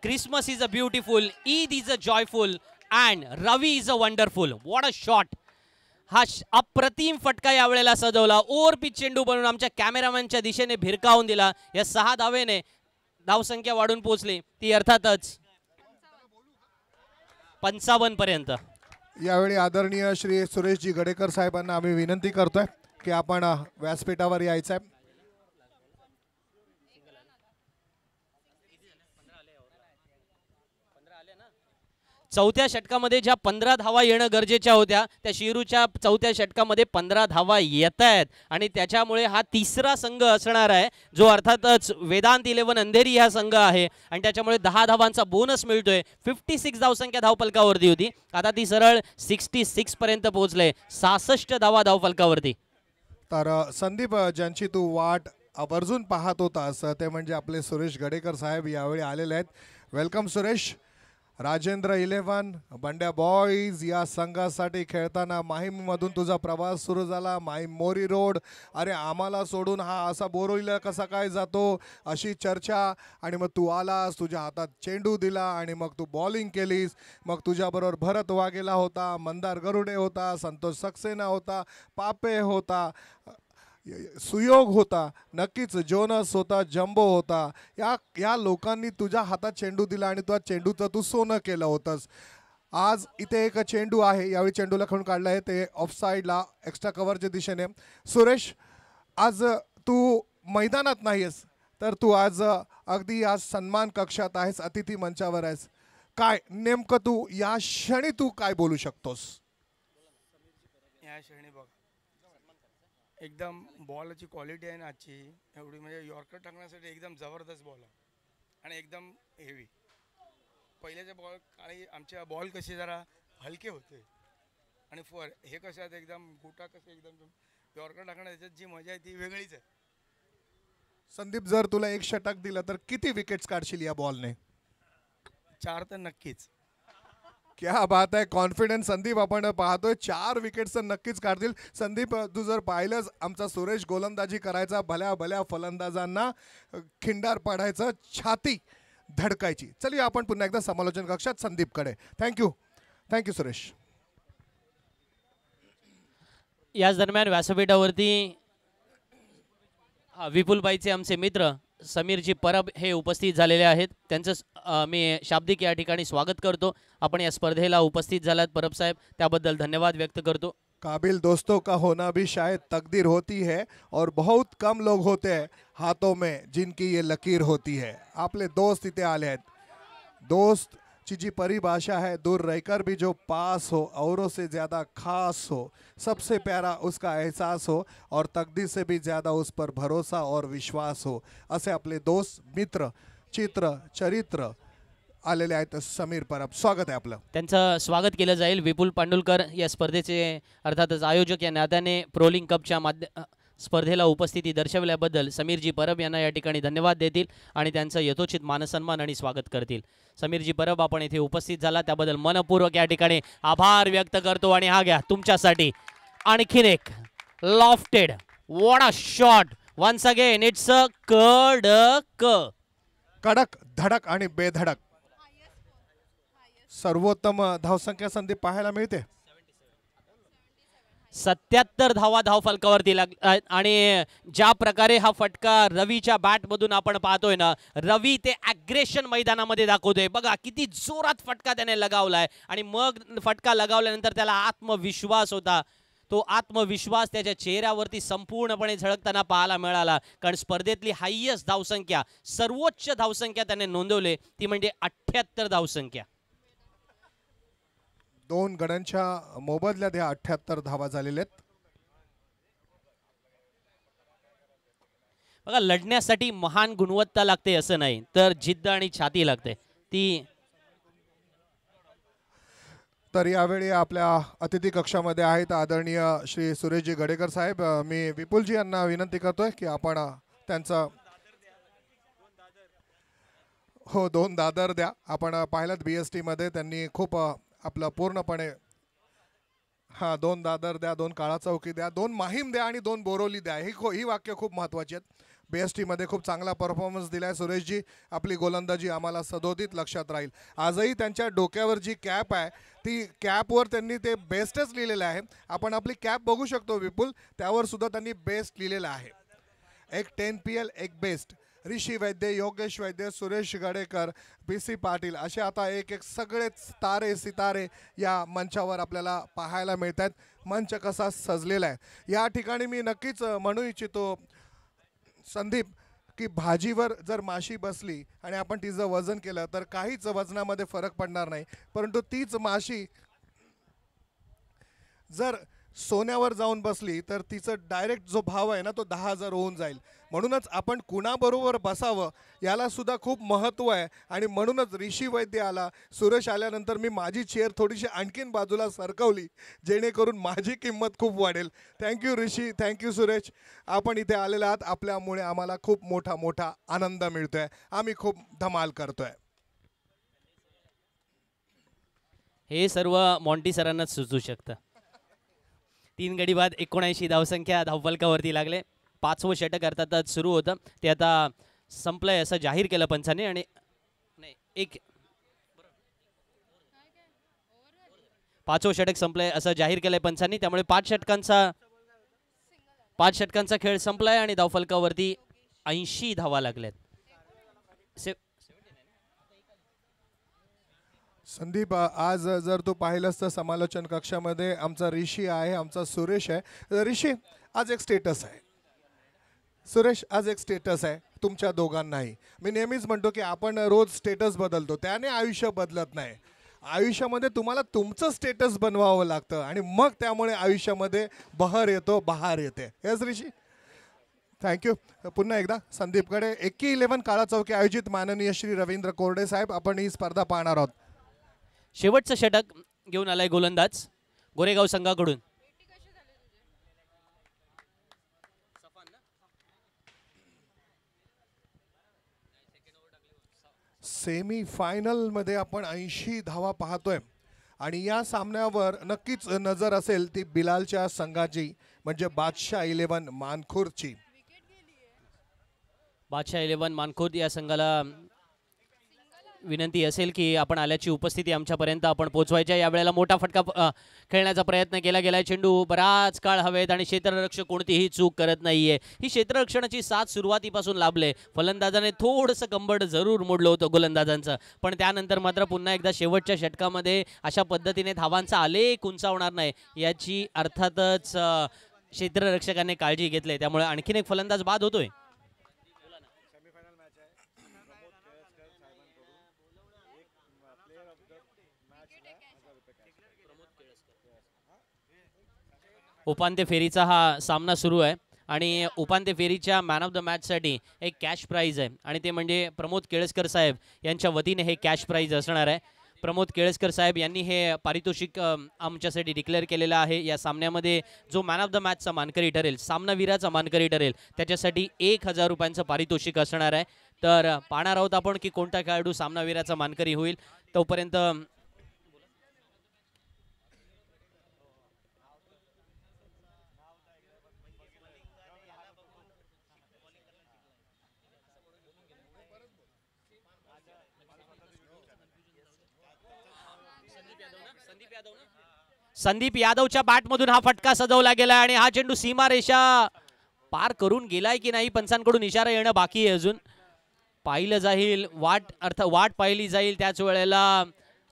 Christmas is a beautiful. Eid is a joyful. And Ravi is a wonderful. What a shot. हा अप्रतिम फटका यावेळेला सजवला ओव्हर पिच चेंडू बनवून आमच्या कॅमेरामॅनच्या दिशेने भिरकावून दिला या सहा धावेने धावसंख्या वाढून पोहोचली ती अर्थातच पंचावन्न पर्यंत यावेळी आदरणीय श्री सुरेशजी गडेकर साहेबांना आम्ही विनंती करतोय की आपण व्यासपीठावर यायचं आहे चौथ्या षटकामध्ये ज्या पंधरा धावा येणं गरजेच्या होत्या त्या शिरूच्या चौथ्या षटकामध्ये पंधरा धावा येत आहेत आणि त्याच्यामुळे हा तिसरा संघ असणार आहे जो अर्थातच वेदांत इलेव्हन अंधेरी हा संघ आहे आणि त्याच्यामुळे दहा धावांचा बोनस मिळतोय फिफ्टी सिक्स धावसंख्या धावपलकावरती होती आता ती सरळ सिक्स्टी पर्यंत पोहोचले सहासष्ट धावा धावफलकावरती तर संदीप ज्यांची तू वाट आवर्जून पाहत होतास ते म्हणजे आपले सुरेश गडेकर साहेब यावेळी आलेले आहेत welcome Suresh Rajendra eleven Bandya boys या संघासाठी खेळताना माहीममधून तुझा प्रवास सुरू झाला माहीम मोरी रोड अरे आम्हाला सोडून हा असा बोरोईला कसा काय जातो अशी चर्चा आणि मग तू आलास तुझ्या हातात चेंडू दिला आणि मग तू बॉलिंग केलीस मग तुझ्याबरोबर भरत वाघेला होता मंदार गरुडे होता संतोष सक्सेना होता पापे होता सुयोग होता नक्कीच जोनस होता जम्बो होता या या लोकांनी तुझ्या हातात चेंडू दिला आणि तुझ्या चेंडूचं तू सोनं केलं होतंस आज इथे एक चेंडू आहे यावेळी चेंडूला खेळून काढला आहे ते ऑफसाईडला एक्स्ट्रा कव्हरच्या दिशेने सुरेश आज तू मैदानात नाही तर तू आज अगदी आज सन्मान कक्षात आहेस अतिथी मंचावर आहेस काय नेमकं तू या क्षणी तू काय बोलू शकतोस या क्षणी एकदम बॉलची क्वालिटी आहे ना आजची एवढी म्हणजे यॉर्कर टाकण्यासाठी एकदम जबरदस्त बॉल आहे आणि एकदम हेवी पहिल्याच्या बॉल काळी आमच्या बॉल कसे जरा हलके होते आणि फॉर हे कसे आहेत एकदम बुटा कसे एकदम यॉर्कर टाकण्यात त्याच्यात जी मजा आहे ती वेगळीच आहे संदीप जर तुला एक षटक दिलं तर किती विकेट्स काढशील या बॉलने चार तर नक्कीच क्या बात आहे कॉन्फिडन्स संदीप आपण पाहतोय चार विकेट्स नक्कीच काढतील संदीप तू जर पाहिलंच आमचा सुरेश गोलंदाजी करायचा भल्या भल्या फलंदाजांना खिंडार पाडायचं छाती धडकायची चल आपण पुन्हा एकदा समालोचन कक्षात संदीपकडे थँक्यू थँक्यू सुरेश याच दरम्यान व्यासपीठावरती विपुलबाईचे आमचे मित्र जी परब हे उपस्थित झालेले आहेत त्यांचं मी शाब्दिक या ठिकाणी स्वागत करतो आपण या स्पर्धेला उपस्थित झालात परब साहेब त्याबद्दल धन्यवाद व्यक्त करतो काबिल दोस्तों का होना भी शायद तकदीर होती है और बहुत कम लोग होते हैं हाथों में जिनकी ये लकीर होती है आपले दोस्त इथे आले आहेत दोस्त की जी परिभाषा है दूर रहकर भी जो पास हो औरों से ज़्यादा खास हो सबसे प्यारा उसका एहसास हो और तकदीर से भी ज़्यादा उस पर भरोसा और विश्वास हो असे आपले दोस्त मित्र चित्र चरित्र आलेले आहेत समीर परब स्वागत आहे आपलं त्यांचं स्वागत केलं जाईल विपुल पांडुलकर या स्पर्धेचे अर्थातच आयोजक या नात्याने प्रोलिंग कपच्या माध्य स्पर्धेला उपस्थिती दर्शविल्याबद्दल समीरजी परब यांना या ठिकाणी धन्यवाद देतील आणि त्यांचं यथोचित मानसन्मान आणि स्वागत करतील समीरजी परब आपण येथे उपस्थित झाला त्याबद्दल मनपूर्वक या ठिकाणी आभार व्यक्त करतो आणि हा घ्या तुमच्यासाठी आणखीन एक lofted what a shot once again it's a कडक कडक धडक आणि बेधडक सर्वोत्तम धावसंख्या संधी पाहायला मिळते सत्याहत्तर धावा धाव फलकावरती लाग आणि ज्या प्रकारे हा फटका रवीच्या बॅटमधून आपण पाहतोय ना रवी ते ॲग्रेशन मैदानामध्ये दाखवतोय बघा किती जोरात फटका त्याने लगावलाय आणि मग फटका लगावल्यानंतर त्याला आत्मविश्वास होता तो आत्मविश्वास त्याच्या चेहऱ्यावरती संपूर्णपणे झळकताना पाहायला मिळाला कारण स्पर्धेतली हायएस्ट धावसंख्या सर्वोच्च धावसंख्या त्याने नोंदवले ती म्हणजे अठ्ठ्याहत्तर धावसंख्या दोन गड्यांच्या मोबदल्या द्या अठ्याहत्तर धावा झालेल्या आहेत बघा लढण्यासाठी महान गुणवत्ता लागते असं नाही तर जिद्द आणि छाती लागते ती तर यावेळी आपल्या अतिथी कक्षामध्ये आहेत आदरणीय श्री सुरेशजी गडेकर साहेब मी विपुलजी यांना विनंती करतोय की आपण त्यांचं हो दोन दादर द्या आपण पाहिलं बी एस त्यांनी खूप आपलं पूर्णपणे हां दोन दादर द्या दोन काळा चौकी द्या दोन माहीम द्या आणि दोन बोरोली द्या ही खो ही वाक्य खूप महत्त्वाची आहेत बी एस टीमध्ये खूप चांगला परफॉर्मन्स दिला आहे सुरेशजी आपली गोलंदाजी आम्हाला सदोदित लक्षात राहील आजही त्यांच्या डोक्यावर जी कॅप आहे ती कॅपवर त्यांनी ते बेस्टच लिहिलेलं आहे आपण आपली कॅप बघू शकतो विपुल त्यावर सुद्धा त्यांनी बेस्ट लिहिलेलं आहे एक टेन पी एल एक best Rishi Vaidya Yogesh Vaidya Suresh Gadekar B C Patil असे आता एक एक सगळेच तारे सितारे या मंचावर आपल्याला पाहायला मिळत आहेत मंच कसा सजलेला आहे या ठिकाणी मी नक्कीच म्हणू इच्छितो संदीप की भाजीवर जर माशी बसली आणि आपण तिचं वजन केलं तर काहीच वजनामध्ये फरक पडणार नाही परंतु तीच माशी जर सोन्यावर जाऊन बसली तर तिचं डायरेक्ट जो भाव आहे ना तो दहा हजार होऊन जाईल म्हणूनच आपण कुणाबरोबर बसावं याला सुद्धा खूप महत्त्व आहे आणि म्हणूनच ऋषी वैद्य आला सुरेश आल्यानंतर मी माझी चेअर थोडीशी आणखीन बाजूला सरकवली जेणेकरून माझी किंमत खूप वाढेल थँक्यू ऋषी थँक्यू सुरेश आपण इथे आलेला आहात आपल्यामुळे आम्हाला खूप मोठा मोठा आनंद मिळतो आम्ही खूप धमाल करतो हे सर्व मॉन्टी सरांनाच सुचू शकतं तीन गडी बाद एकोणऐंशी धावसंख्या धावफलकावरती लागले पाचवं षटक अर्थातच सुरू होतं ते आता संपलंय असं जाहीर केलं पंचाने आणि एक पाचवं षटक संपलंय असं जाहीर केलंय पंचांनी त्यामुळे पाच षटकांचा पाच षटकांचा खेळ संपलाय आणि धावफलकावरती ऐंशी धावा लागल्यात संदीप आज जर तू पाहिलंस तर समालोचन कक्षामध्ये आमचा ऋषी आहे आमचा सुरेश आहे ऋषी आज एक स्टेटस आहे सुरेश आज एक स्टेटस आहे तुमच्या दोघांनाही मी नेहमीच म्हणतो की आपण रोज स्टेटस बदलतो त्याने आयुष्य बदलत नाही आयुष्यामध्ये तुम्हाला तुमचं स्टेटस बनवावं लागतं आणि मग त्यामुळे आयुष्यामध्ये बहर येतो बहार येते हेच ऋषी थँक्यू पुन्हा एकदा संदीपकडे एकी इलेव्हन काळा चौकी आयोजित माननीय श्री रवींद्र कोरडे साहेब आपण ही स्पर्धा पाहणार आहोत शेवटचं षटक घेऊन आलाय गोलंदाज गोरेगाव संघाकडून सेमी फायनल मध्ये आपण ऐंशी धावा पाहतोय आणि या सामन्यावर नक्कीच नजर असेल ती बिलालच्या संघाची म्हणजे बादशाह इलेव्हन मानखोरची बादशाह इलेव्हन मानखोर या संघाला विनंती असेल की आपण आल्याची उपस्थिती आमच्यापर्यंत आपण या वेळेला मोठा फटका खेळण्याचा प्रयत्न केला गेला चेंडू बराच काळ हवेत आणि क्षेत्ररक्षक कोणतीही चूक करत नाहीये ही क्षेत्ररक्षणाची साथ सुरुवातीपासून लाभले फलंदाजाने थोडंसं कंबड जरूर मोडलं होतं गोलंदाजांचं पण त्यानंतर मात्र पुन्हा एकदा शेवटच्या षटकामध्ये अशा पद्धतीने धावांचा आलेख उंचावणार नाही याची अर्थातच क्षेत्ररक्षकाने काळजी घेतली त्यामुळे आणखीन एक फलंदाज बाद होतोय उपांत्य फेरीचा हा सामना सुरू आहे आणि उपांत्य फेरीच्या मॅन ऑफ द मॅचसाठी एक कॅश प्राईज आहे आणि ते म्हणजे प्रमोद केळसकर साहेब यांच्या वतीने हे कॅश प्राईज असणार आहे प्रमोद केळसकर साहेब यांनी हे पारितोषिक आमच्यासाठी डिक्लेअर केलेलं आहे या सामन्यामध्ये जो मॅन ऑफ द मॅचचा मानकरी ठरेल सामनावीराचा मानकरी ठरेल त्याच्यासाठी एक हजार रुपयांचं पारितोषिक असणार आहे तर पाहणार आहोत आपण की कोणता खेळाडू सामनावीराचा मानकरी होईल तोपर्यंत संदीप यादवच्या बॅटमधून हा फटका सजवला गेला आणि हा चेंडू सीमारेषा पार करून गेलाय की नाही पंचांकडून इशारा येणं बाकी आहे अजून पाहिलं जाईल वाट अर्थ वाट पाहिली जाईल त्याच वेळेला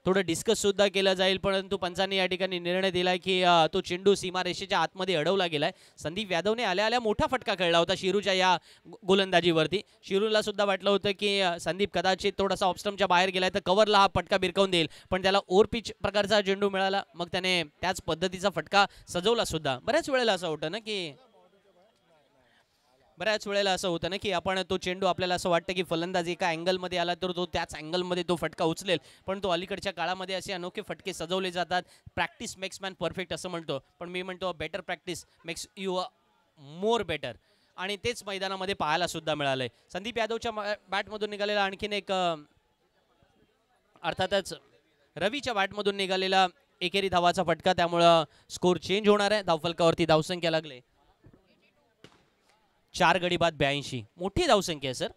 थोडं सुद्धा केलं जाईल परंतु पंचांनी या ठिकाणी निर्णय दिला की तो चेंडू सीमारेषेच्या आतमध्ये अडवला गेलाय संदीप यादवने आल्या आल्या मोठा फटका खेळला होता शिरूच्या या गोलंदाजीवरती शिरूला सुद्धा वाटलं होतं की संदीप कदाचित थोडासा ऑपस्टमच्या बाहेर गेलाय तर कवरला हा फटका बिरकावून देईल पण त्याला ओर पिच प्रकारचा चेंडू मिळाला मग त्याने त्याच पद्धतीचा फटका सजवला सुद्धा बऱ्याच वेळेला असं होतं ना की बऱ्याच वेळेला असं होतं ना की आपण तो चेंडू आपल्याला असं वाटतं की फलंदाज एका अँगलमध्ये आला तर तो त्याच अँगलमध्ये तो फटका उचलेल पण तो अलीकडच्या काळामध्ये असे अनोखे फटके सजवले जातात प्रॅक्टिस मेक्स मॅन परफेक्ट असं म्हणतो पण मी म्हणतो better practice makes you a more better आणि तेच मैदानामध्ये पाहायला सुद्धा मिळालंय संदीप यादवच्या बॅटमधून निघालेला आणखीन एक अर्थातच रवीच्या बॅटमधून निघालेला एकेरी धावाचा फटका त्यामुळं स्कोर चेंज होणार आहे धावफलकावरती धावसंख्या लागले चार गडी बाद ब्याऐंशी मोठी धावसंख्या आहे सर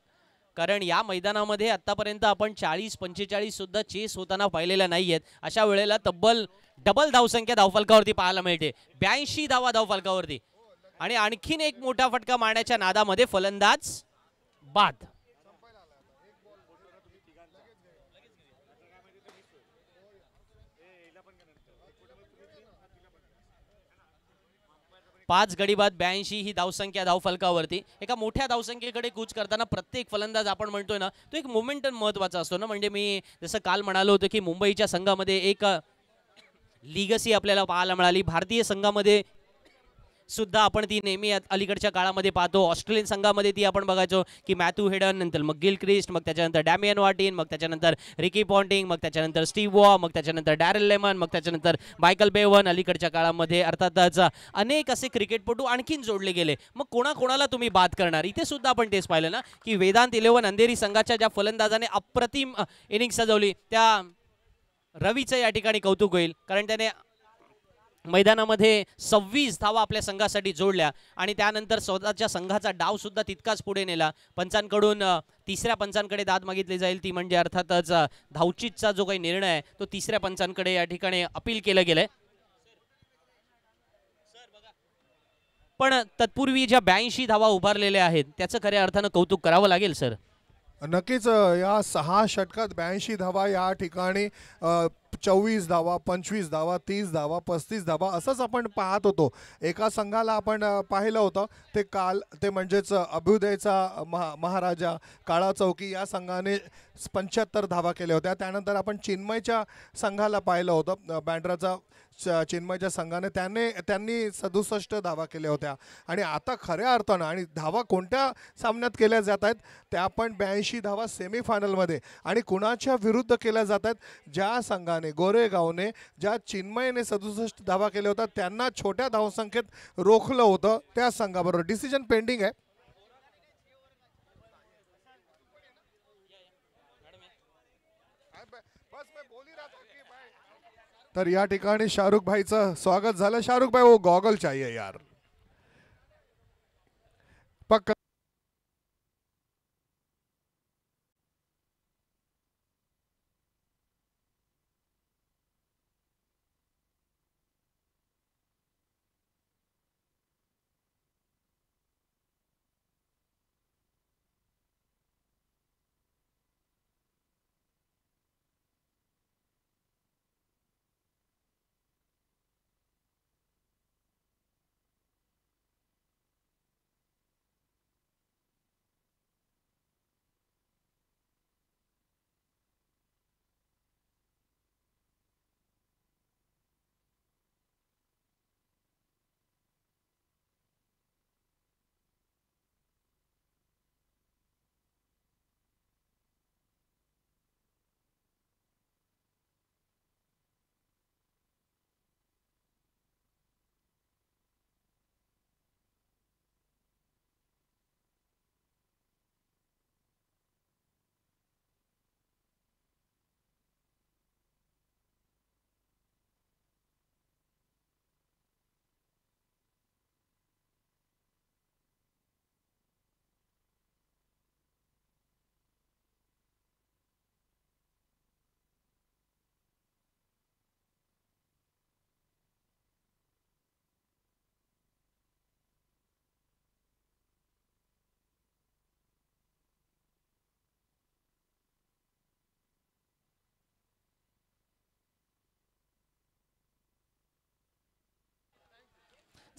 कारण या मैदानामध्ये आतापर्यंत आपण चाळीस पंचेचाळीस सुद्धा चेस होताना पाहिलेल्या नाही आहेत अशा वेळेला तब्बल डबल धावसंख्या धावफलकावरती पाहायला मिळते ब्याऐंशी धावा धावफलकावरती आणि आणखीन एक मोठा फटका मारण्याच्या नादामध्ये फलंदाज बाद पाच गडी बाद ब्याऐंशी ही धावसंख्या फलकावरती एका मोठ्या धावसंख्येकडे कूच करताना प्रत्येक फलंदाज आपण म्हणतोय ना तो एक मोमेंटम महत्त्वाचा असतो ना म्हणजे मी जसं काल म्हणालो होतो की मुंबईच्या संघामध्ये एक लिगसी आपल्याला पाहायला मिळाली भारतीय संघामध्ये सुद्धा आपण ती नेहमी अलीकडच्या काळामध्ये पाहतो ऑस्ट्रेलियन संघामध्ये ती आपण बघायचो की मॅथ्यू हेडन नंतर मग क्रिस्ट मग त्याच्यानंतर डॅमियन वाटीन मग त्याच्यानंतर रिकी पॉन्टिंग मग त्याच्यानंतर स्टीव वॉ मग त्याच्यानंतर डॅरेल लेमन मग त्याच्यानंतर मायकल बेवन अलीकडच्या काळामध्ये अर्थातच अनेक असे क्रिकेटपटू आणखीन जोडले गेले मग कोणाकोणाला तुम्ही बाद करणार इथे सुद्धा आपण तेच पाहिलं ना की वेदांत इलेव्हन अंधेरी संघाच्या ज्या फलंदाजाने अप्रतिम इनिंग सजवली त्या रवीचं या ठिकाणी कौतुक होईल कारण त्याने मैदानामध्ये सव्वीस धावा आपल्या संघासाठी जोडल्या आणि त्यानंतर स्वतःच्या संघाचा डावसुद्धा तितकाच पुढे नेला पंचांकडून तिसऱ्या पंचांकडे दाद मागितली जाईल ती म्हणजे अर्थातच धावचीतचा जो काही निर्णय आहे तो तिसऱ्या पंचांकडे या ठिकाणी अपील केलं गेलंय पण तत्पूर्वी ज्या ब्याऐंशी धावा उभारलेल्या आहेत त्याचं खऱ्या अर्थानं कौतुक करावं लागेल सर नक्कीच या सहा षटकात ब्याऐंशी धावा या ठिकाणी चोवीस धावा पंचवीस धावा तीस धावा पस्तीस धावा असंच आपण पाहत होतो एका संघाला आपण पाहिलं होतं ते काल ते म्हणजेच अभ्युदयचा महा महाराजा काळा चौकी या संघाने पंच्याहत्तर धावा केल्या होत्या त्यानंतर आपण चिन्मयच्या संघाला पाहिलं होतं बँड्राचा चिन्मयच्या संघाने त्याने त्यांनी सदुसष्ट धावा केल्या होत्या आणि आता खऱ्या अर्थानं आणि धावा कोणत्या सामन्यात केल्या जात आहेत त्या पण ब्याऐंशी धावा सेमीफायनलमध्ये आणि कुणाच्या विरुद्ध केल्या जात आहेत ज्या संघाने गोरेगावने ज्या चिन्मयने सदुसष्ट धावा केल्या होता त्यांना छोट्या धावसंख्येत रोखलं होतं त्या संघाबरोबर डिसिजन पेंडिंग आहे तर या ठिकाणी शाहरुख भाईचं स्वागत झालं शाहरुख भाई ओ गॉगल चाहिए यार पक्का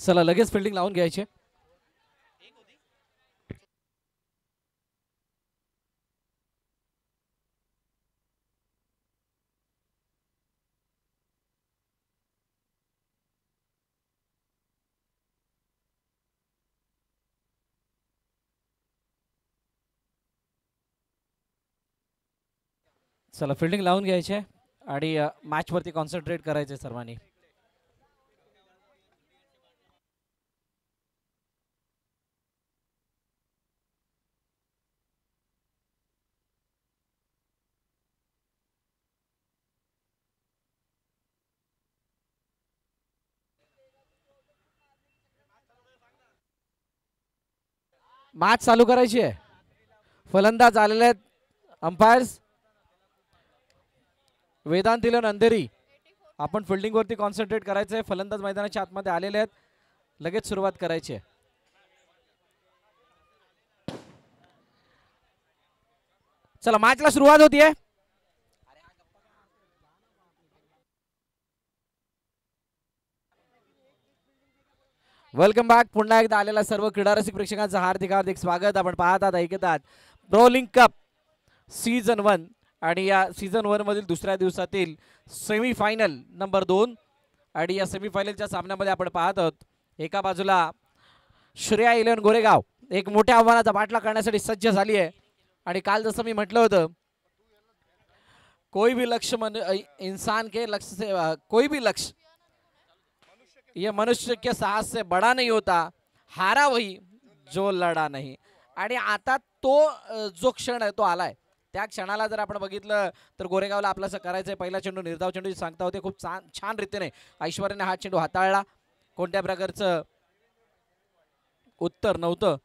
चला लगेच फिल्डिंग लावून घ्यायचे चला फिल्डिंग लावून घ्यायचे आणि मॅचवरती कॉन्सन्ट्रेट करायचे सर्वांनी मॅच चालू करायची आहे फलंदाज आलेले आहेत अंपायर्स वेदांत दिलन अंधेरी आपण फिल्डिंगवरती कॉन्सन्ट्रेट करायचं आहे फलंदाज मैदानाच्या आतमध्ये आलेले आहेत लगेच सुरुवात करायची आहे चला ला सुरुवात होतीये वेलकम बॅक पुन्हा एकदा आलेला सर्व क्रीडारसिक प्रेक्षकांचं हार्दिक हार्दिक स्वागत आपण पाहत आहात ऐकतात ब्रोलिंग कप सीझन वन आणि या सीझन मधील दुसऱ्या दिवसातील सेमीफायनल नंबर दोन आणि या सेमीफायनलच्या सामन्यामध्ये आपण पाहत आहोत एका बाजूला श्रेया इलेवन गोरेगाव एक मोठ्या आव्हानाचा बाटला करण्यासाठी सज्ज झाली आहे आणि काल जसं मी म्हटलं होतं कोई भी लक्ष मन इन्सान के लक्ष्य से कोई भी लक्ष्य ये मनुष्य के साहस से बडा नाही होता हारा वही जो लढा नाही आणि आता तो जो क्षण आहे तो आलाय त्या क्षणाला जर आपण बघितलं तर गोरेगावला आपलं असं करायचं आहे पहिला चेंडू निर्धाव चेंडू सांगता होते खूप छान छान रीतीने ऐश्वर्याने हा चेंडू हाताळला कोणत्या प्रकारचं उत्तर नव्हतं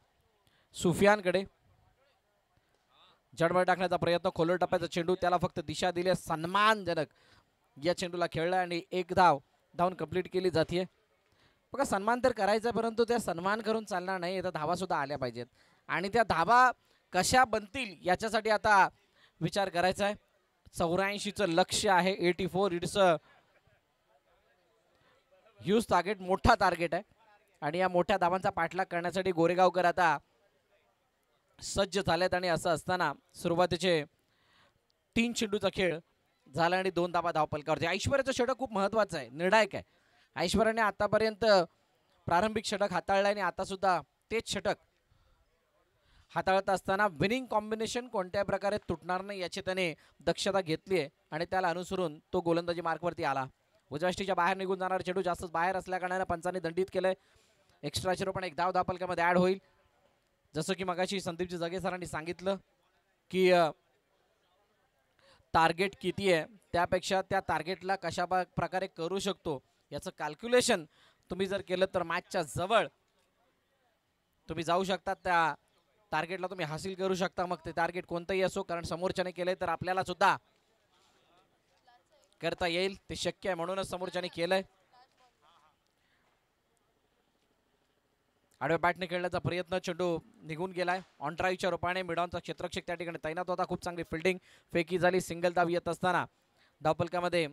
सुफियानकडे जडबड टाकण्याचा प्रयत्न खोल टप्प्याचा चेंडू त्याला फक्त दिशा दिली सन्मानजनक या चेंडूला खेळला आणि एक धाव धावून कंप्लीट केली जाते बघा सन्मान तर करायचा परंतु त्या सन्मान करून चालणार नाही धावा सुद्धा आल्या पाहिजेत आणि त्या धावा कशा बनतील याच्यासाठी आता विचार करायचा आहे च लक्ष आहे eighty four it's huge target मोठा टार्गेट आहे आणि या मोठ्या धावांचा पाठलाग करण्यासाठी गोरेगावकर आता सज्ज झालेत आणि असं असताना सुरुवातीचे तीन चेंडूचा खेळ झाला आणि दोन धावा धावपलकावरती ऐश्वर्याचं षटक खूप महत्वाचं आहे निर्णायक आहे ऐश्वर्याने आतापर्यंत प्रारंभिक षटक हाताळलाय आणि आता सुद्धा तेच षटक हाताळत असताना विनिंग कॉम्बिनेशन कोणत्या प्रकारे तुटणार नाही याची त्याने दक्षता घेतली आहे आणि त्याला अनुसरून तो गोलंदाजी मार्कवरती आला उजवाष्टीच्या बाहेर निघून जाणारा चेडू जास्तच बाहेर कारणाने पंचांनी दंडित केलंय एक्स्ट्रा चेडू पण एक धाव धापलक्यामध्ये ऍड ॲड होईल जसं की मगाशी संदीपजी जगे सरांनी सांगितलं की टार्गेट किती आहे त्यापेक्षा त्या टार्गेटला कशा प्रकारे करू शकतो याचं कॅल्क्युलेशन तुम्ही जर केलं तर मॅचच्या जवळ तुम्ही जाऊ शकता त्या टार्गेटला तुम्ही हासिल करू शकता मग ते टार्गेट कोणतंही असो कारण समोरच्याने केलंय तर आपल्याला सुद्धा करता येईल ते शक्य आहे म्हणूनच समोरच्याने केलंय आडव्या बॅटने खेळण्याचा प्रयत्न चेंडू निघून गेलाय ऑन ड्राईव्हच्या रूपाने मिडॉनचा क्षेत्रक्षक त्या ठिकाणी तैनात होता खूप चांगली फिल्डिंग फेकी झाली सिंगल दाव येत असताना धावपलकामध्ये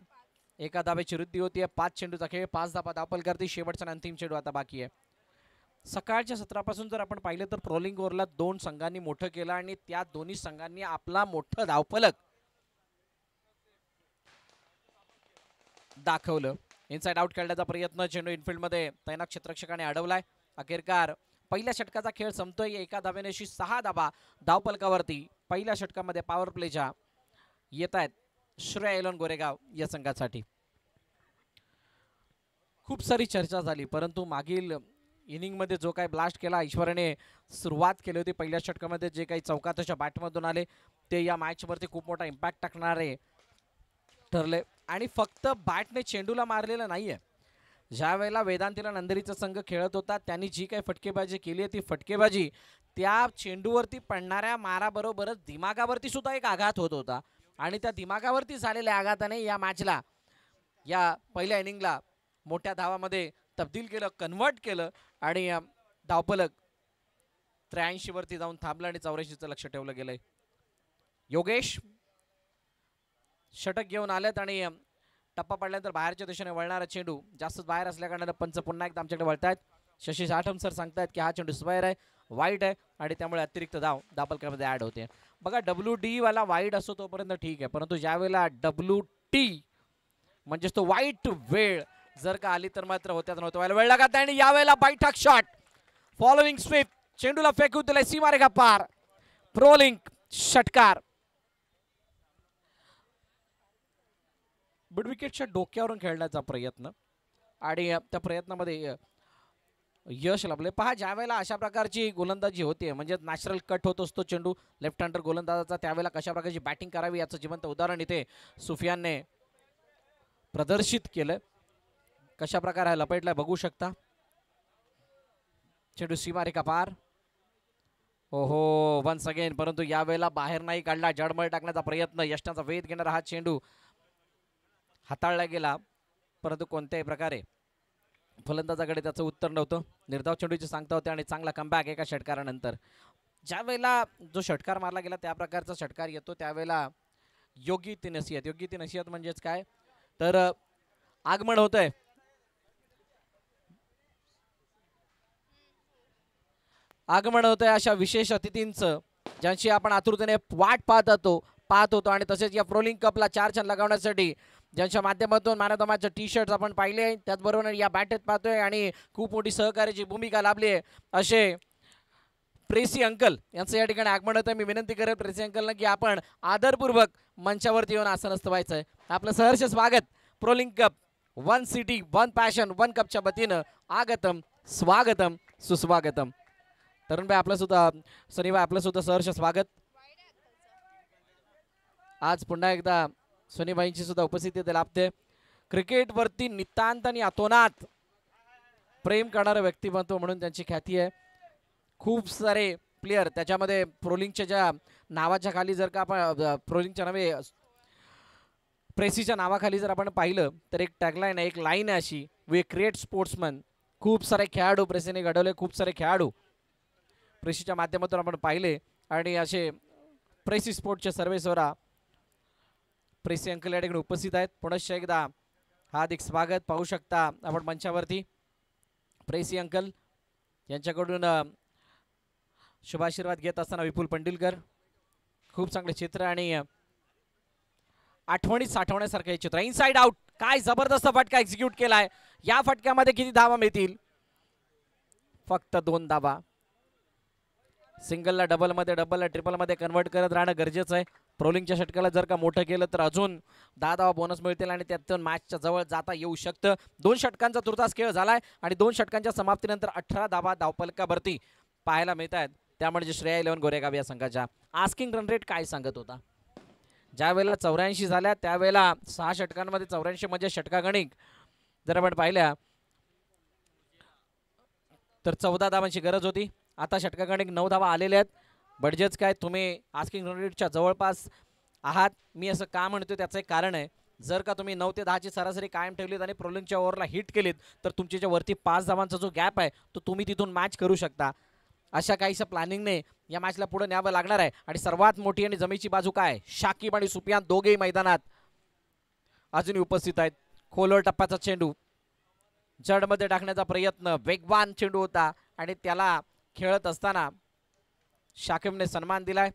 एका धाब्याची वृद्धी होती आहे पाच चेंडूचा खेळ पाच धाबा दापल करते शेवटचा अंतिम चेंडू आता बाकी आहे सकाळच्या सत्रापासून जर आपण पाहिलं तर प्रोलिंग ओव्हरला दोन संघांनी मोठं केलं आणि त्या दोन्ही संघांनी आपला मोठं धावफलक दाखवलं इनसाइड आउट खेळण्याचा प्रयत्न चेंडू मध्ये तैनात क्षेत्रक्षकाने अडवलाय अखेरकार पहिल्या षटकाचा खेळ संपतोय एका धाब्यानेशी सहा धाबा धावपलकावरती पहिल्या षटकामध्ये पॉवर प्लेच्या येत आहेत श्रेय एलन गोरेगाव या संघासाठी खूप सारी चर्चा झाली परंतु मागील इनिंगमध्ये जो काही ब्लास्ट केला ईश्वराने सुरुवात केली होती पहिल्या षटकामध्ये जे काही चौकातच्या बॅटमधून आले ते या मॅचवरती खूप मोठा इम्पॅक्ट टाकणारे ठरले आणि फक्त बॅटने चेंडूला मारलेला नाहीये ज्या वेळेला वेदांतीला नंदरीचा संघ खेळत होता त्यांनी जी काही फटकेबाजी केली आहे ती फटकेबाजी त्या चेंडूवरती पडणाऱ्या माराबरोबरच दिमागावरती सुद्धा एक आघात होत होता आणि त्या दिमागावरती झालेल्या आघाताने या मॅचला या पहिल्या इनिंगला मोठ्या धावामध्ये तब्दील केलं कन्वर्ट केलं आणि धावपलक वरती जाऊन थांबलं आणि चौऱ्याऐंशीचं लक्ष ठेवलं गेलंय योगेश षटक घेऊन आलेत आणि टप्पा पडल्यानंतर बाहेरच्या दिशेने वळणारा चेंडू जास्तच बाहेर असल्याकारणानं पंच पुन्हा एकदा आमच्याकडे वळतायत शशी साठम सर सांगतायत की हा चेंडू बाहेर आहे वाईट आहे आणि त्यामुळे अतिरिक्त धाव दाबलक्यामध्ये ॲड होते बघा डब्ल्यू डी वाला वाईट असतो तोपर्यंत ठीक आहे परंतु ज्यावेळेला डब्ल्यू टी म्हणजेच तो वाईट वेळ जर का आली तर मात्र होत्या नव्हतं व्हायला वेळ लागत आणि यावेळेला बैठक शॉट फॉलोइंग स्वीप चेंडूला फेकू दिलाय सीमारे का पार प्रोलिंक षटकार बिडविकेटच्या डोक्यावरून खेळण्याचा प्रयत्न आणि त्या प्रयत्नामध्ये यश लाभले पहा ज्या वेळेला अशा प्रकारची गोलंदाजी होते म्हणजे नॅचरल कट होत असतो चेंडू लेफ्ट हँडर गोलंदाजाचा त्यावेळेला कशा प्रकारची बॅटिंग करावी याचं जिवंत उदाहरण इथे सुफियानने प्रदर्शित केलं कशा प्रकारे लपेटला बघू शकता चेंडू सीमारेखा पार ओहो वन्स अगेन परंतु यावेळेला बाहेर नाही काढला जडमळ टाकण्याचा प्रयत्न यष्टाचा वेध घेणारा हा चेंडू हाताळला गेला परंतु कोणत्याही प्रकारे फलंदाजाकडे त्याचं उत्तर नव्हतं निर्धाव चेंडूची सांगता होते आणि चांगला कमबॅक एका षटकारानंतर ज्या वेळेला जो षटकार मारला गेला त्या प्रकारचा षटकार येतो त्यावेळेला योग्य ती नसियत योग्य ती नसियत म्हणजेच काय तर आगमन होतंय आगमन होतंय अशा विशेष अतिथींचं ज्यांची आपण आतुरतेने वाट पाहत होतो पाहत होतो आणि तसेच या प्रोलिंग कपला चार छान लगावण्यासाठी ज्यांच्या माध्यमातून मॅन टी शर्ट आपण पाहिले त्याचबरोबर या बॅटेत पाहतोय आणि खूप मोठी सहकार्याची भूमिका लाभली आहे असे प्रेसी अंकल यांचं या ठिकाणी आगमन होतं मी विनंती करेल प्रेसी अंकलनं की आपण आदरपूर्वक मंचावरती येऊन असं नसतं व्हायचं आहे आपलं सहर्ष स्वागत Prolink cup one city one passion one कपच्या वतीनं आगतम स्वागतम सुस्वागतम तरुण भाई आपलं सुद्धा सनीभाई आपलं सुद्धा सहर्ष स्वागत आज पुन्हा एकदा सोनीबाईंची सुद्धा उपस्थिती लाभते क्रिकेटवरती नितांत आणि अतोनात प्रेम करणारं व्यक्तिमत्व म्हणून त्यांची ख्याती आहे खूप सारे प्लेयर त्याच्यामध्ये प्रोलिंगच्या ज्या नावाच्या खाली जर का आपण प्रोलिंगच्या नावे प्रेसीच्या नावाखाली जर आपण पाहिलं तर एक टॅगलाईन आहे एक लाईन आहे अशी वे क्रिएट स्पोर्ट्समन खूप सारे खेळाडू प्रेसीने घडवले खूप सारे खेळाडू प्रेसीच्या माध्यमातून आपण पाहिले आणि असे प्रेसी स्पोर्टचे सर्वेसवरा प्रेसी अंकल या ठिकाणी उपस्थित आहेत पुनश्च एकदा हार्दिक स्वागत पाहू शकता आपण मंचावरती प्रेसी अंकल यांच्याकडून शुभाशीर्वाद घेत असताना विपुल पंडिलकर खूप चांगले चित्र आणि आठवणीत साठवण्यासारखे हे चित्र इनसाइड आउट काय जबरदस्त फटका एक्झिक्यूट केलाय या फटक्यामध्ये किती धावा मिळतील फक्त दोन धावा सिंगलला डबलमध्ये डबलला ट्रिपलमध्ये कन्वर्ट करत राहणं गरजेचं आहे प्रोलिंगच्या षटकाला जर का मोठं केलं तर अजून दहा धावा बोनस मिळतील आणि त्यातून मॅचच्या जवळ जाता येऊ शकतं दोन षटकांचा तुर्तास खेळ झालाय आणि दोन षटकांच्या समाप्तीनंतर अठरा धावा धावपलकावरती पाहायला मिळत आहेत त्यामुळे जे श्रेया इलेव्हन गोरेगाव या संघाच्या आस्किंग रन रेट काय सांगत होता ज्या वेळेला चौऱ्याऐंशी झाल्या त्यावेळेला सहा षटकांमध्ये चौऱ्याऐंशी म्हणजे षटकागणिक जर आपण पाहिल्या तर चौदा धावांची गरज होती आता षटकागणिक नऊ धावा आलेल्या आहेत बडजेच काय तुम्ही आस्किंग रेटच्या जवळपास आहात मी असं का म्हणतो त्याचं एक कारण आहे जर का तुम्ही नऊ ते दहाची सरासरी कायम ठेवलीत आणि प्रोलिंगच्या ओव्हरला हिट केलीत तर तुमच्या ज्या वरती पाच धावांचा जो गॅप आहे तो तुम्ही तिथून मॅच करू शकता अशा काहीशा प्लॅनिंगने या मॅचला पुढे न्यावं लागणार आहे आणि सर्वात मोठी आणि जमीची बाजू काय शाकिब आणि सुपियान दोघेही मैदानात अजूनही उपस्थित आहेत खोलवर टप्प्याचा चेंडू जडमध्ये टाकण्याचा प्रयत्न वेगवान चेंडू होता आणि त्याला खेळत असताना शाकिबने सन्मान दिलाय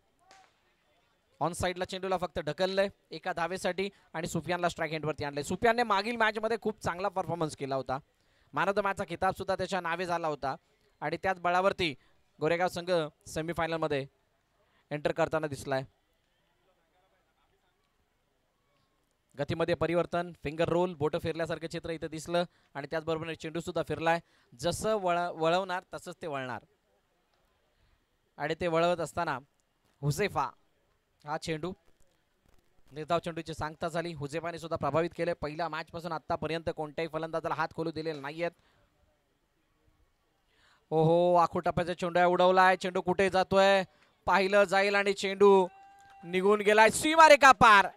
ऑन साईडला चेंडूला फक्त ढकललंय एका धावेसाठी आणि सुफियानला स्ट्राईक हँडवरती आणलंय सुफियानने मागील मॅचमध्ये खूप चांगला परफॉर्मन्स केला होता ऑफ द मॅचचा खिताब सुद्धा त्याच्या नावे झाला होता आणि त्याच बळावरती गोरेगाव संघ सेमीफायनलमध्ये एंटर करताना दिसलाय गतीमध्ये परिवर्तन फिंगर रोल बोटं फिरल्यासारखं चित्र इथं दिसलं आणि त्याचबरोबर चेंडू सुद्धा फिरलाय जसं वळ वळवणार तसंच ते वळणार आणि ते वळवत असताना हुसेफा हा चेंडू निर्धाव चेंडूची सांगता झाली हुसेफाने सुद्धा प्रभावित केले पहिल्या पासून आतापर्यंत कोणत्याही फलंदाजाला हात खोलू दिलेले नाहीयेत ओहो आखू टप्प्याचा चेंडू उडवलाय चेंडू कुठे जातोय पाहिलं जाईल आणि चेंडू निघून गेलाय का पार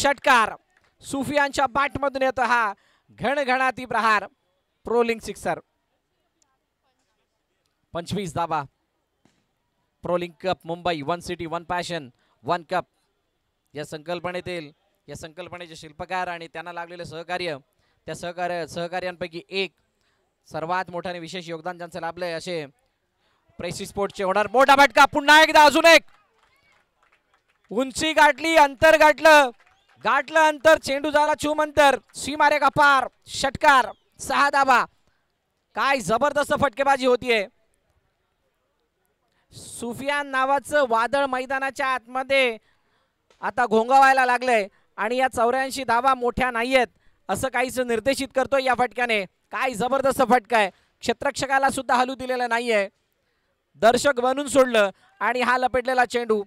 षटकार सुफियांच्या बॅटमधून येतो हा घणघणाती प्रहार प्रोलिंग सिक्सर पंचवीस दाबा Prolink cup Mumbai one city one passion one cup या संकल्पनेतील या संकल्पनेचे शिल्पकार आणि त्यांना लागलेले सहकार्य त्या सहकार्य सहकार्यांपैकी एक सर्वात आणि विशेष योगदान ज्यांचं लाभलंय असे प्रेसी स्पोर्टचे होणार मोठा फटका पुन्हा एकदा अजून एक उंची गाठली अंतर गाठलं गाठलं अंतर चेंडू झाला चूम अंतर सीमारे का पार षटकार सहा दाबा काय जबरदस्त फटकेबाजी होतीये सुफियान नावाचं वादळ मैदानाच्या आतमध्ये आता घोंगावायला लागलंय आणि या चौऱ्याऐंशी धावा मोठ्या नाहीयेत असं काहीच निर्देशित करतोय या फटक्याने काय जबरदस्त फटका आहे क्षेत्रक्षकाला सुद्धा हलू दिलेला नाहीये दर्शक बनून सोडलं आणि हा लपेटलेला चेंडू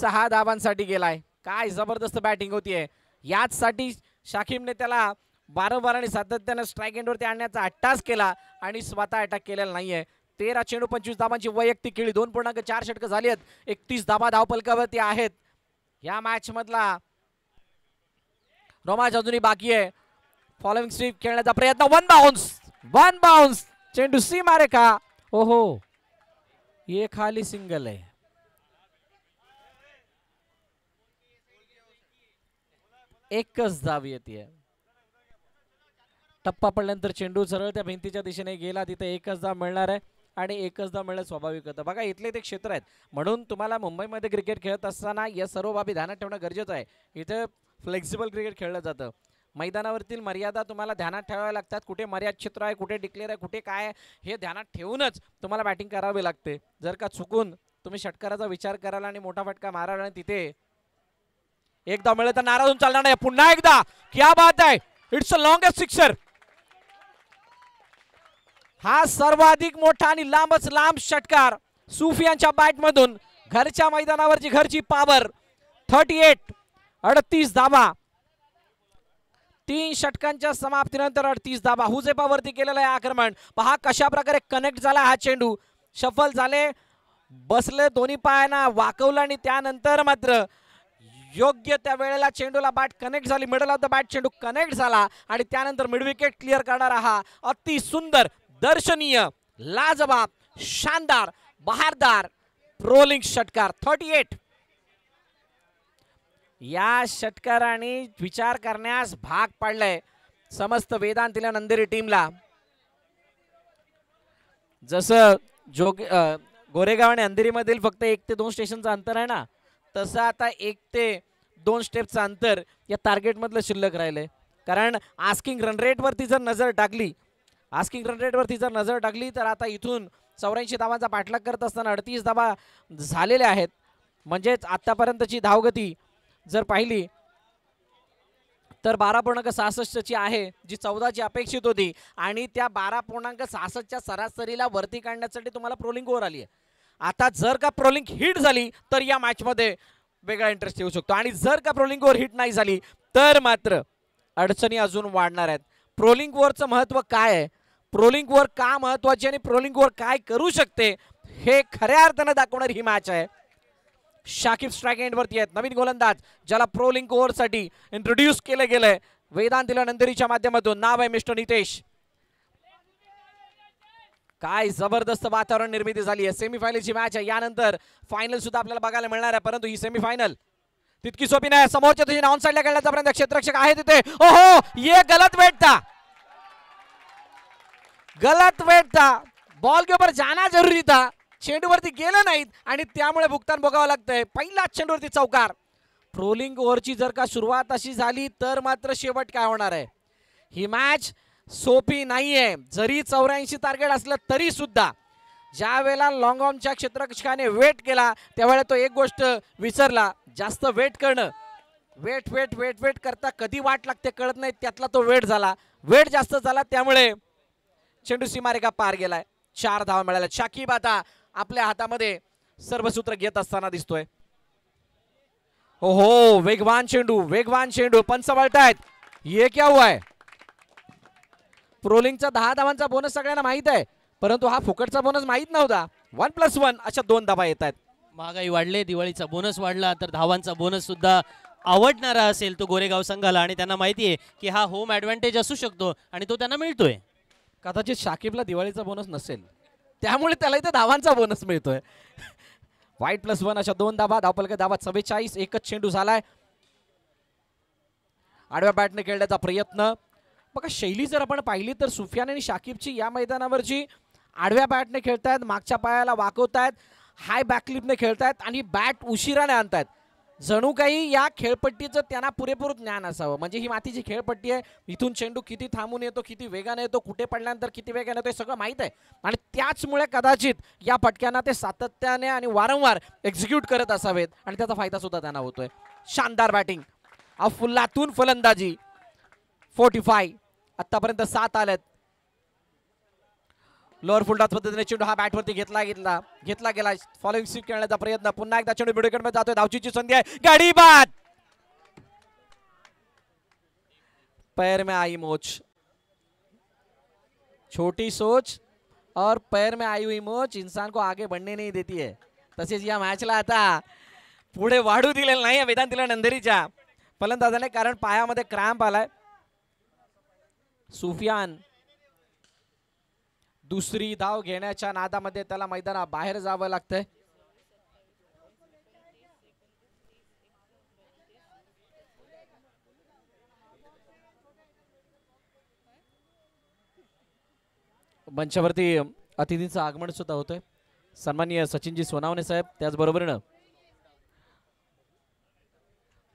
सहा धावांसाठी गेलाय काय जबरदस्त बॅटिंग होतीये साठी शाकिबने त्याला वारंवार आणि सातत्यानं स्ट्राईक एंडवरती आणण्याचा अट्टास केला आणि स्वतः अटॅक केलेला नाहीये तेरा चेंडू पंचवीस धाबांची वैयक्तिक खेळी दोन पूर्णांक चार षटक झाली आहेत एकतीस धाबा धावपलकावरती आहेत या मॅच मधला रोमांच अजूनही बाकी आहे फॉलोइंग स्वीप खेळण्याचा प्रयत्न वन बाउन्स वन बाउन्स चेंडू सी मारे का ओहो ये खाली सिंगल आहे एकच धाव येते टप्पा पडल्यानंतर चेंडू सरळ त्या भिंतीच्या दिशेने गेला तिथे एकच धाव मिळणार आहे आणि एकचदा मिळणं स्वाभाविक होतं बघा इथले ते क्षेत्र आहेत म्हणून तुम्हाला मुंबईमध्ये क्रिकेट खेळत असताना या सर्व बाबी ध्यानात ठेवणं गरजेचं आहे इथे फ्लेक्झिबल क्रिकेट खेळलं जातं मैदानावरती मर्यादा तुम्हाला ध्यानात ठेवाव्या लागतात कुठे मर्याद क्षेत्र आहे कुठे डिक्लेअर आहे कुठे काय आहे हे ध्यानात ठेवूनच तुम्हाला बॅटिंग करावी लागते जर का चुकून तुम्ही षटकाराचा विचार कराल आणि मोठा फटका माराल आणि तिथे एकदा मिळेल तर नाराज होऊन चालणार नाही पुन्हा एकदा क्या बात आहे इट्स अ लॉंगेस्ट सिक्सर हा सर्वाधिक मोठा आणि लांबच लांब षटकार सुफियांच्या मधून घरच्या मैदानावरची घरची पावर थर्टी एट अडतीस धाबा तीन षटकांच्या समाप्तीनंतर अडतीस धाबा हुजेपावरती केलेलं आहे आक्रमण पहा कशा प्रकारे कनेक्ट झाला हा चेंडू सफल झाले बसले दोन्ही पायांना वाकवलं आणि त्यानंतर मात्र योग्य त्या वेळेला चेंडूला बॅट कनेक्ट झाली मिडल ऑफ द बॅट चेंडू कनेक्ट झाला आणि त्यानंतर मिडविकेट क्लिअर करणारा हा अति सुंदर दर्शनीय लाजवाब शानदार बहारदार रोलिंग षटकार थर्टी एट या षटकाराने विचार करण्यास भाग पाडलाय समस्त वेदांतीला नंदेरी टीमला जसं जोग गोरेगाव आणि अंधेरी मधील फक्त एक ते दोन स्टेशनचं अंतर आहे ना तसं आता एक ते दोन स्टेपचं अंतर या टार्गेटमधलं शिल्लक राहिलंय कारण आस्किंग रन रेटवरती जर नजर टाकली आस्किंग रन रेटवरती जर नजर टाकली तर आता इथून चौऱ्याऐंशी धावांचा पाठलाग करत असताना अडतीस धावा झालेल्या आहेत म्हणजेच आत्तापर्यंतची धावगती जर पाहिली तर बारा पूर्णांक सहासष्टची आहे जी चौदाची अपेक्षित होती आणि त्या बारा पूर्णांक सहासष्टच्या सरासरीला वरती काढण्यासाठी तुम्हाला प्रोलिंग ओव्हर आली आहे आता जर का प्रोलिंग हिट झाली तर या मॅचमध्ये वेगळा इंटरेस्ट येऊ शकतो आणि जर का प्रोलिंग ओव्हर हिट नाही झाली तर मात्र अडचणी अजून वाढणार आहेत प्रोलिंग ओव्हरचं महत्त्व काय आहे प्रोलिंगवर का महत्वाची आणि प्रोलिंगवर काय करू शकते हे खऱ्या अर्थानं दाखवणारी ही मॅच आहे शाकिब स्ट्राईक एंडवरती आहेत नवीन गोलंदाज ज्याला प्रोलिंग ओव्हरसाठी इंट्रोड्यूस केलं गेलंय दिला नंदरीच्या माध्यमातून नाव आहे मिस्टर नितेश काय जबरदस्त वातावरण निर्मिती झाली आहे सेमीफायनलची मॅच आहे यानंतर फायनल सुद्धा आपल्याला बघायला मिळणार आहे परंतु ही सेमीफायनल तितकी सोपी नाही समोरच्या तुझी नॉन साईडला खेळण्याचा प्रयत्न क्षेत्ररक्षक आहे तिथे ओहो ये गलत भेटता गलत वेट था बॉल के ऊपर जाना जरूरी था चेंडूवरती गेलं नाहीत आणि त्यामुळे भुगतान भोगावं लागतंय पहिलाच चेंडूवरती चौकार ट्रोलिंग ओव्हरची जर का सुरुवात अशी झाली तर मात्र शेवट काय होणार आहे ही मॅच सोपी नाहीये जरी चौऱ्याऐंशी टार्गेट असलं तरी सुद्धा ज्या वेळेला लॉंगॉमच्या क्षेत्रक्षकाने वेट केला त्यावेळेला तो एक गोष्ट विसरला जास्त वेट करणं वेट वेट वेट वेट करता कधी वाट लागते कळत नाही त्यातला तो वेट झाला वेट जास्त झाला त्यामुळे चेंडू सीमारेखा पार गेलाय चार धावा मिळाल्या शाकीब आता आपल्या हातामध्ये सर्व सूत्र घेत असताना दिसतोय हो, हो वेगवान चेंडू वेगवान चेंडू पंच वळतायत ये क्या हुआ प्रोलिंगचा दहा धावांचा बोनस सगळ्यांना माहित आहे परंतु हा फुकटचा बोनस माहित नव्हता वन प्लस वन अशा दोन धावा येत आहेत महागाई वाढले दिवाळीचा बोनस वाढला तर धावांचा बोनस सुद्धा आवडणारा असेल तो गोरेगाव संघाला आणि त्यांना माहिती आहे की हा होम ॲडव्हान्टेज असू शकतो आणि तो त्यांना मिळतोय कदाचित शाकिबला दिवाळीचा बोनस नसेल त्यामुळे त्याला इथे धावांचा बोनस मिळतोय वाईट प्लस वन अशा दोन धावा धावपलक दाबा सव्वेचाळीस एकच चेंडू झालाय आडव्या बॅटने खेळण्याचा प्रयत्न बघा शैली जर आपण पाहिली तर सुफियान आणि शाकिबची या मैदानावरची आडव्या बॅटने खेळतायत मागच्या पायाला वाकवतायत हाय बॅकलिपने खेळतायत आणि बॅट उशिराने आणतायत जणू काही या खेळपट्टीचं त्यांना पुरेपूर ज्ञान असावं म्हणजे ही मातीची खेळपट्टी आहे इथून चेंडू किती थांबून येतो किती वेगाने येतो कुठे पडल्यानंतर किती वेगाने येतो हे सगळं माहीत आहे आणि त्याचमुळे कदाचित या फटक्यांना ते सातत्याने आणि वारंवार एक्झिक्यूट करत असावेत आणि त्याचा फायदा सुद्धा त्यांना होतोय शानदार बॅटिंग अफुल्लातून फलंदाजी फोर्टी फाय आत्तापर्यंत सात आल्यात लोअर फुलटाच पद्धतीने चेंडू हा बॅटवरती घेतला गेला घेतला गेला फॉलोइंग स्वीप खेळण्याचा प्रयत्न पुन्हा एकदा चेंडू मध्ये जातोय धावचीची संधी आहे गाडी बाद पैर में आई मोच छोटी सोच और पैर में आई हुई मोच इंसान को आगे बढ़ने नहीं देती है तसेच या मॅचला आता पुढे वाढू दिलेलं नाही वेदांत तिला नंदरीच्या फलंदाजाने कारण पायामध्ये क्रॅम्प आलाय सुफियान दुसरी धाव घेण्याच्या नादामध्ये त्याला मैदाना बाहेर जावं लागतंय मंचावरती अतिथींचं आगमन सुद्धा होतंय सन्मान्य सचिनजी सोनावणे साहेब त्याचबरोबरनं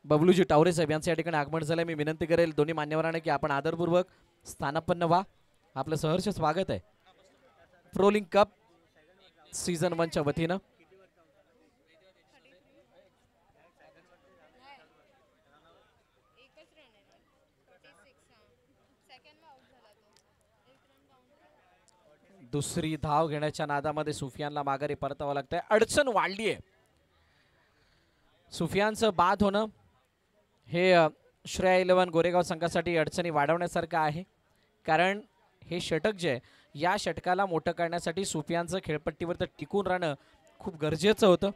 बबलूजी टावरे साहेब यांचं या ठिकाणी आगमन झालंय मी विनंती करेल दोन्ही मान्यवरांना की आपण आदरपूर्वक स्थानापन्न व्हा आपलं सहर्ष स्वागत आहे प्रोलिंग कप सीझन वनच्या वतीनं दुसरी धाव घेण्याच्या नादामध्ये सुफियानला माघारी परतावं लागतंय अडचण वाढली आहे सुफियानचं बाद होणं हे श्रेया इलेव्हन गोरेगाव संघासाठी अडचणी वाढवण्यासारखं आहे कारण हे षटक जे आहे या षटकाला मोठं करण्यासाठी सुफियांचं खेळपट्टीवर तर टिकून राहणं खूप गरजेचं होतं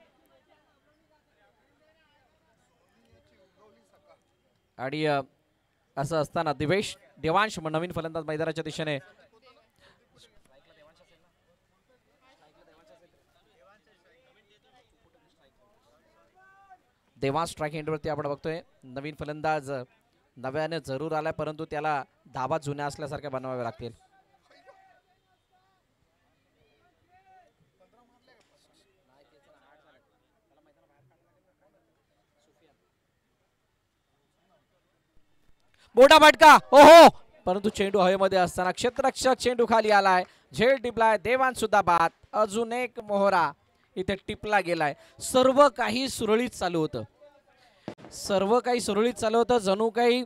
आणि असं असताना दिवेश देवांश नवीन फलंदाज मैदानाच्या दिशेने देवांश स्ट्राईक हँडवरती आपण बघतोय नवीन फलंदाज नव्याने जरूर आलाय परंतु त्याला धाबा जुन्या असल्यासारख्या बनवाव्या लागतील मोठा फटका ओहो परंतु चेंडू हवेमध्ये असताना क्षेत्ररक्षक चेंडू खाली आलाय झेल टिपलाय देवान सुद्धा बाद अजून एक मोहरा इथे टिपला गेलाय सर्व काही सुरळीत चालू होतं सर्व काही सुरळीत चालू होतं जणू काही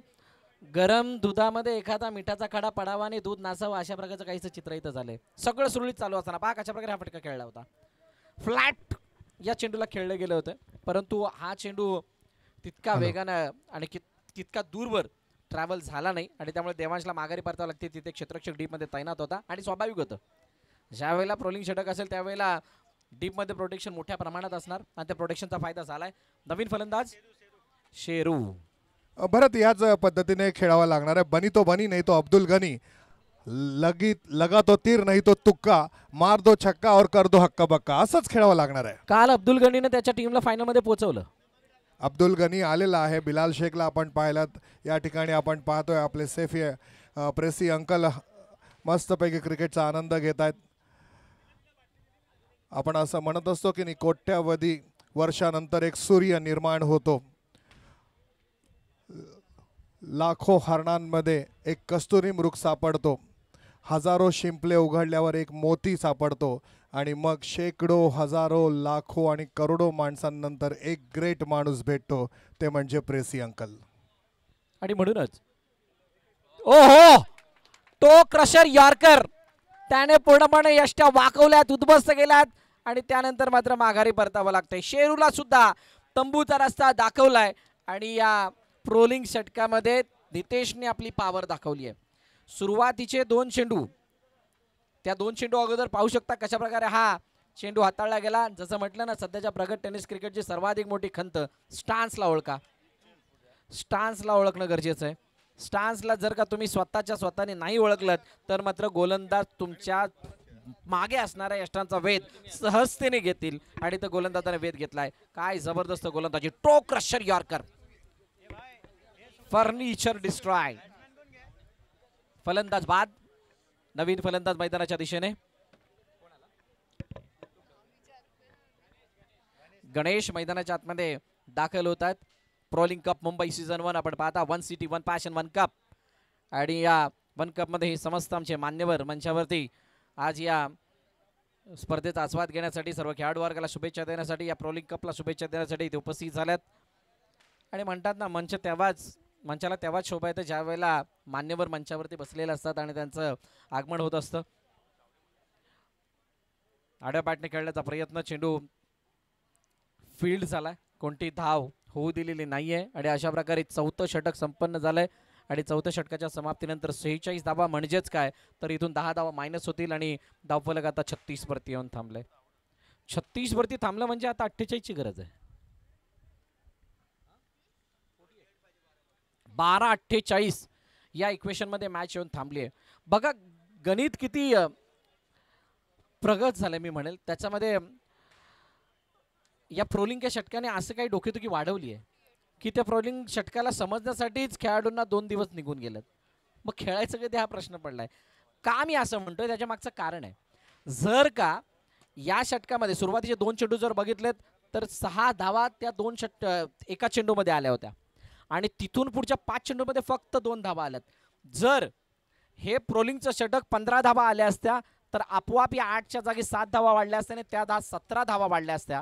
गरम दुधामध्ये एखादा मिठाचा खडा पडावा आणि दूध नासावा अशा प्रकारचं काहीच चित्र इथं झालंय सगळं सुरळीत चालू असताना पहा कशा प्रकारे हा फटका खेळला होता फ्लॅट या चेंडूला खेळलं गेलं होतं परंतु हा चेंडू तितका वेगानं आणि कित तितका दूरवर ट्रॅव्हल झाला नाही आणि त्यामुळे देवांशला माघारी परतावं लागते तिथे क्षेत्रक्षक डीपमध्ये तैनात होता आणि स्वाभाविक होतं ज्यावेळेला प्रोलिंग षटक असेल त्यावेळेला डीपमध्ये प्रोटेक्शन मोठ्या प्रमाणात असणार आणि त्या प्रोटेक्शनचा फायदा झालाय नवीन फलंदाज शेरू भरत याच पद्धतीने खेळावा लागणार आहे बनी तो बनी नाही तो अब्दुल गनी लगीत लगा तो तीर नाही तो तुक्का मार दो छक्का और कर दो हक्का बक्का असंच खेळावं लागणार आहे काल अब्दुल गणीने त्याच्या टीमला फायनलमध्ये पोहोचवलं अब्दुल गनी आलेला आहे बिलाल शेखला आपण पाहिलात या ठिकाणी आपण पाहतोय आपले सेफी प्रेसी अंकल मस्तपैकी क्रिकेटचा आनंद घेत आहेत आपण असं म्हणत असतो की कोट्यावधी वर्षानंतर एक सूर्य निर्माण होतो लाखो हरणांमध्ये एक कस्तुरी मृग सापडतो हजारो शिंपले उघडल्यावर एक मोती सापडतो आणि मग शेकडो हजारो लाखो आणि करोडो माणसांनंतर एक ग्रेट माणूस भेटतो ते म्हणजे प्रेसी अंकल आणि म्हणूनच ओ हो तो क्रशर यारकर त्याने पूर्णपणे यष्ट्या वाकवल्यात उद्ध्वस्त केल्यात आणि त्यानंतर मात्र माघारी परतावं लागतंय शेरूला सुद्धा तंबूचा रस्ता दाखवलाय आणि या प्रोलिंग षटकामध्ये नितेशने आपली पावर दाखवली आहे सुरुवातीचे दोन चेंडू त्या दोन चेंडू अगोदर पाहू शकता कशा प्रकारे हा चेंडू हाताळला गेला जसं म्हटलं ना सध्याच्या प्रगत टेनिस क्रिकेटची सर्वाधिक मोठी खंत स्टान्सला ओळखा स्टान्सला ओळखणं गरजेचं आहे स्टान्सला जर का तुम्ही स्वतःच्या स्वतःने नाही ओळखलं तर मात्र गोलंदाज तुमच्या मागे असणाऱ्या यष्टांचा वेध सहजतेने घेतील आणि तर गोलंदाजाने वेध घेतलाय काय जबरदस्त गोलंदाजी toe crusher yorker furniture destroy फलंदाज बाद नवीन फलंदाज मैदानाच्या दिशेने गणेश मैदानाच्या आतमध्ये दाखल होत आहेत Prolink cup Mumbai season one आपण पाहता one city one passion one cup आणि या वन कपमध्ये हे समस्त आमचे मान्यवर मंचावरती आज या स्पर्धेचा आस्वाद घेण्यासाठी सर्व खेळाडू वर्गाला शुभेच्छा देण्यासाठी या प्रोलिंग कपला शुभेच्छा देण्यासाठी इथे उपस्थित झाल्यात आणि म्हणतात ना मंच तेव्हाच मंचाला तेव्हाच शोभा येतं ज्या वेळेला मान्यवर मंचावरती बसलेले असतात आणि त्यांचं आगमन होत असतं आड्या पाटने खेळण्याचा प्रयत्न चेंडू फील्ड झालाय कोणती धाव होऊ दिलेली नाहीये आणि अशा प्रकारे चौथं षटक संपन्न झालंय आणि चौथ्या षटकाच्या समाप्तीनंतर सेहेचाळीस धावा म्हणजेच काय तर इथून दहा धावा मायनस होतील आणि धावफलक आता वरती येऊन थांबले वरती थांबलं म्हणजे आता अठ्ठेचाळीसची गरज आहे बारा अठ्ठेचाळीस या इक्वेशनमध्ये मॅच येऊन थांबली आहे बघा गणित किती प्रगत झालं मी म्हणेल त्याच्यामध्ये या प्रोलिंगच्या षटकाने असं काही डोकेदुखी वाढवली आहे की त्या प्रोलिंग षटकाला समजण्यासाठीच खेळाडूंना दोन दिवस निघून गेलेत मग खेळायचं कधी हा प्रश्न पडलाय का मी असं म्हणतोय त्याच्या मागचं कारण आहे जर का या षटकामध्ये सुरुवातीचे दोन चेंडू जर बघितलेत तर सहा धावा त्या दोन षट एका चेंडूमध्ये आल्या होत्या आणि तिथून पुढच्या पाच चेंडूमध्ये फक्त दोन धावा आल्यात जर हे प्रोलिंगचं षटक पंधरा धावा आल्या असत्या तर आपोआप या आठच्या जागी सात धावा वाढल्या असत्या आणि त्या दहा सतरा धावा वाढल्या असत्या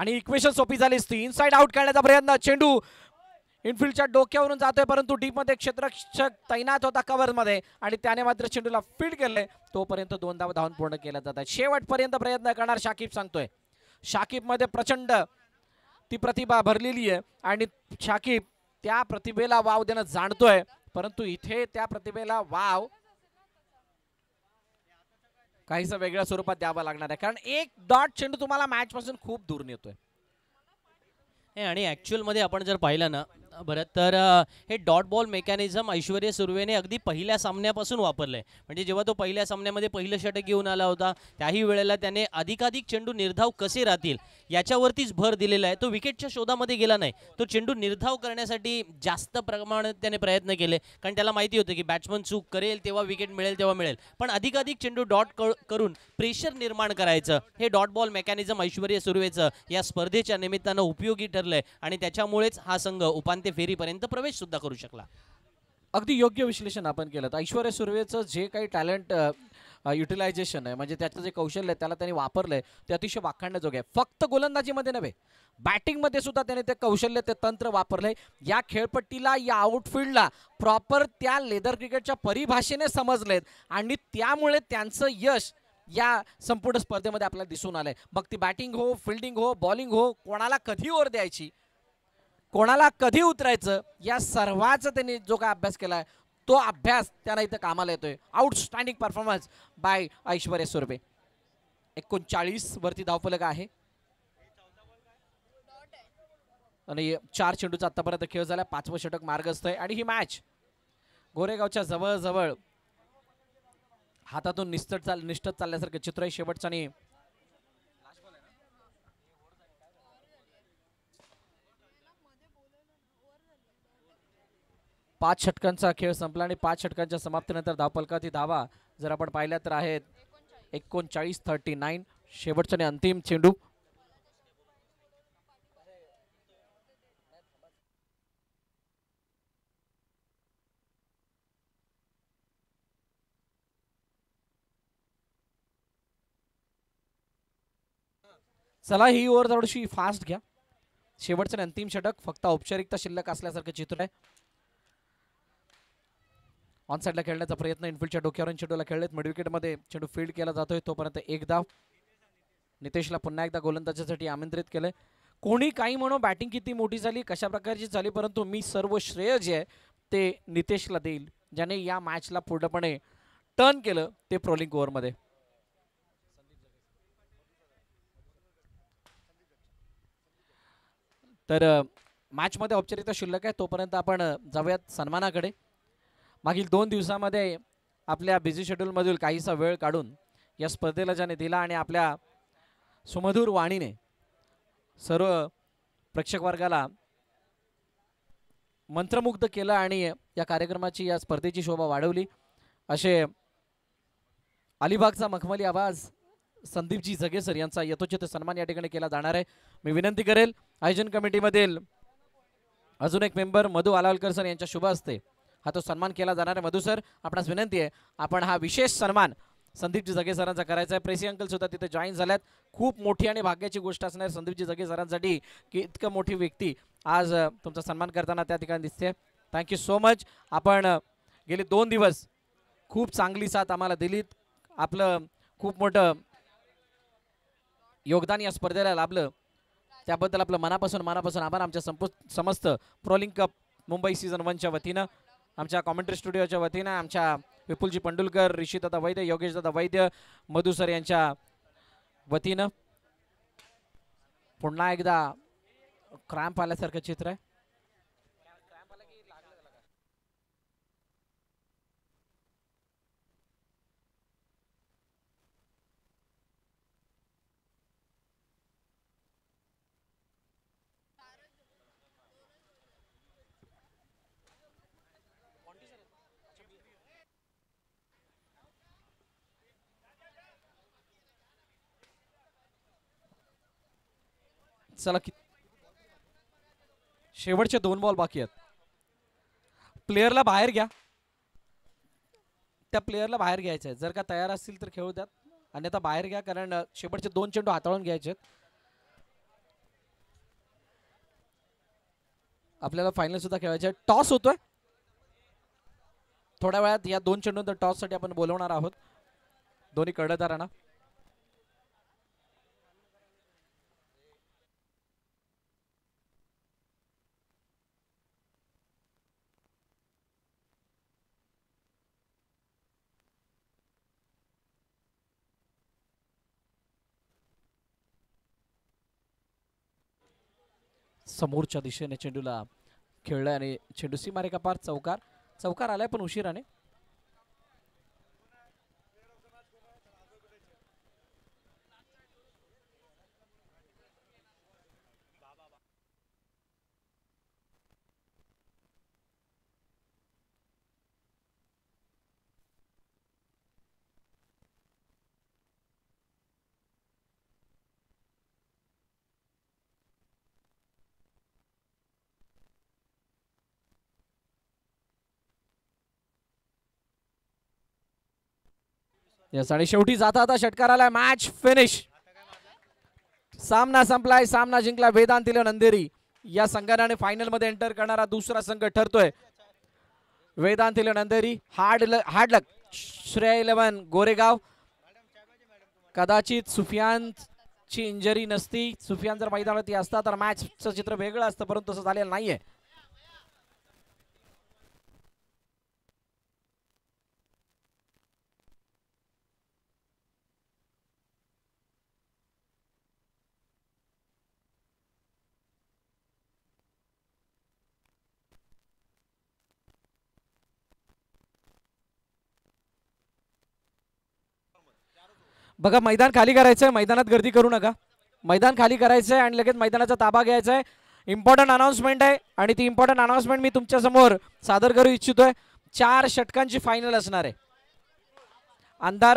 आणि इक्वेशन सोपी झाली असती इनसाइड आउट करण्याचा प्रयत्न चेंडू इनफिल्डच्या डोक्यावरून जातोय परंतु डीप मध्ये क्षेत्रक्षक तैनात होता मध्ये आणि त्याने मात्र चेंडूला फील्ड केले तोपर्यंत दोन धावा धावून पूर्ण केला जातात शेवटपर्यंत प्रयत्न करणार शाकिब सांगतोय शाकिबमध्ये प्रचंड ती प्रतिभा भरलेली आहे आणि शाकिब त्या प्रतिभेला वाव देणं जाणतोय परंतु इथे त्या प्रतिभेला वाव काहीसा वेगळ्या स्वरूपात द्यावा लागणार आहे कारण एक डॉट चेंडू तुम्हाला मॅच पासून खूप दूर नेतोय आणि ऍक्च्युअल मध्ये आपण जर पाहिलं ना भरत तर हे डॉट बॉल मेकॅनिझम ऐश्वर्य सुर्वेने अगदी पहिल्या सामन्यापासून वापरलंय म्हणजे जेव्हा तो पहिल्या सामन्यामध्ये पहिलं षटक घेऊन आला होता त्याही वेळेला त्याने अधिकाधिक चेंडू निर्धाव कसे राहतील याच्यावरतीच भर दिलेला आहे तो विकेटच्या शोधामध्ये गेला नाही तो चेंडू निर्धाव करण्यासाठी जास्त प्रमाणात त्याने प्रयत्न केले कारण त्याला माहिती होतं की बॅट्समन चूक करेल तेव्हा विकेट मिळेल तेव्हा मिळेल पण अधिकाधिक चेंडू डॉट करून प्रेशर निर्माण करायचं हे डॉट बॉल मेकॅनिझम ऐश्वर्य सुर्वेचं या स्पर्धेच्या निमित्तानं उपयोगी ठरलंय आणि त्याच्यामुळेच हा संघ उपांत्य ते फेरीपर्यंत प्रवेश सुद्धा करू शकला अगदी योग्य विश्लेषण आपण केलं तर ऐश्वर्या सुर्वेचं जे काही टॅलेंट युटिलायझेशन आहे म्हणजे त्याचं जे कौशल्य आहे त्याला त्यांनी वापरलंय ते अतिशय वाखाणण्याजोगे आहे फक्त गोलंदाजीमध्ये नव्हे बॅटिंगमध्ये सुद्धा त्याने ते कौशल्य ते तंत्र वापरलंय या खेळपट्टीला या आउटफील्डला प्रॉपर त्या लेदर क्रिकेटच्या परिभाषेने समजलेत आणि त्यामुळे त्यांचं यश या संपूर्ण स्पर्धेमध्ये आपल्याला दिसून आलंय मग ती बॅटिंग हो फिल्डिंग हो बॉलिंग हो कोणाला कधी ओर द्यायची कोणाला कधी उतरायचं या सर्वाचा त्यांनी जो काय अभ्यास केला आहे तो अभ्यास त्यांना इथं कामाला येतोय outstanding performance by Aishwarya Surve एकोणचाळीस वरती धावफलक आहे आणि चार चेंडूचा आतापर्यंत खेळ झाला पाचवं षटक मार्गस्थ आहे आणि ही मॅच गोरेगावच्या जवळजवळ हातातून निस्तट चाल निष्ठत चालल्यासारखं चित्र आहे शेवटचा आणि पाच षटकांचा खेळ संपला आणि पाच षटकांच्या समाप्तीनंतर ती धावा जर आपण पाहिल्या तर आहेत एकोणचाळीस थर्टी नाईन शेवटचा आणि अंतिम चेंडू चला ही ओव्हर थोडीशी फास्ट घ्या शेवटचं अंतिम षटक फक्त औपचारिकता शिल्लक असल्यासारखं चित्र आहे ऑन साईडला खेळण्याचा प्रयत्न इनफिल्डच्या डोक्यावरून चेंडूला खेळलेत मिडविकेटमध्ये चेंडू फील्ड केला जातोय तोपर्यंत एकदा नितेशला पुन्हा एकदा गोलंदाजासाठी आमंत्रित केलंय कोणी काही म्हणू बॅटिंग किती मोठी झाली कशा प्रकारची झाली परंतु मी सर्व श्रेय जे आहे ते नितेशला देईल ज्याने या मॅचला पूर्णपणे टर्न केलं ते ट्रोलिंग ओव्हरमध्ये तर मॅचमध्ये औपचारिकता शिल्लक आहे तोपर्यंत आपण जाऊयात सन्मानाकडे मागील दोन दिवसामध्ये आपल्या बिझी शेड्यूलमधील काहीसा वेळ काढून या स्पर्धेला ज्याने दिला आणि आपल्या सुमधूर वाणीने सर्व प्रेक्षक वर्गाला मंत्रमुग्ध केलं आणि या कार्यक्रमाची या स्पर्धेची शोभा वाढवली असे अलिबागचा मखमली आवाज संदीपजी जगेसर यांचा यथोचित सन्मान या ठिकाणी केला जाणार आहे मी विनंती करेल आयोजन कमिटीमधील अजून एक मेंबर मधु आलावलकर सर यांच्या शुभ असते हा तो सन्मान केला जाणार आहे मधु सर आपणास विनंती आहे आपण हा विशेष सन्मान संदीपजी जगे सरांचा करायचा आहे प्रेसी अंकल सुद्धा तिथे जॉईन झाल्यात खूप मोठी आणि भाग्याची गोष्ट असणार संदीपजी जगे सरांसाठी की इतकं मोठी व्यक्ती आज तुमचा सन्मान करताना त्या ठिकाणी दिसते थँक्यू सो मच आपण गेले दोन दिवस खूप चांगली साथ आम्हाला दिलीत आपलं खूप मोठं योगदान या स्पर्धेला लाभलं त्याबद्दल आपलं मनापासून मनापासून आभार आमच्या संपू समस्त प्रोलिंग कप मुंबई सीझन वनच्या वतीनं आमच्या कॉमेंट्री स्टुडिओच्या वतीनं आमच्या विपुलजी पंडुलकर ऋषीदादा वैद्य योगेश योगेशदादा वैद्य मधुसर सर यांच्या वतीनं पुन्हा एकदा क्रॅम्प आल्यासारखं चित्र आहे चला कि शेवटचे दोन बॉल बाकी आहेत प्लेयरला बाहेर घ्या त्या प्लेयरला बाहेर घ्यायचं आहे जर का तयार असतील तर खेळू द्यात अन्यथा बाहेर घ्या कारण शेवटचे दोन चेंडू हाताळून घ्यायचे आपल्याला फायनल सुद्धा खेळायचे आहे टॉस होतोय थोड्या वेळात या दोन टॉस साठी आपण बोलवणार आहोत दोन्ही कर्डदारांना समोरच्या दिशेने चेंडूला खेळला आणि चेंडू सीमारेखा पार चौकार चौकार आलाय पण उशिराने यस आणि शेवटी जाता आता षटकार आलाय मॅच फिनिश सामना संपलाय सामना जिंकला वेदांतील नंदेरी या संघाने मध्ये एंटर करणारा दुसरा संघ ठरतोय वेदांतील नंदेरी हार्ड ल हार्ड लक श्रेय इलेवन गोरेगाव कदाचित सुफियान ची इंजरी नसती सुफियान जर मैदानावरती असता तर मॅचचं चित्र वेगळं असतं परंतु तसं झालेलं नाहीये बघा मैदान खाली करायचं आहे मैदानात गर्दी करू नका मैदान खाली करायचं आहे आणि लगेच मैदानाचा ताबा घ्यायचा आहे इम्पॉर्टंट अनाऊन्समेंट आहे आणि ती इम्पॉर्टंट अनाऊन्समेंट मी तुमच्या समोर सादर करू इच्छितोय चार षटकांची फायनल असणार आहे अंधार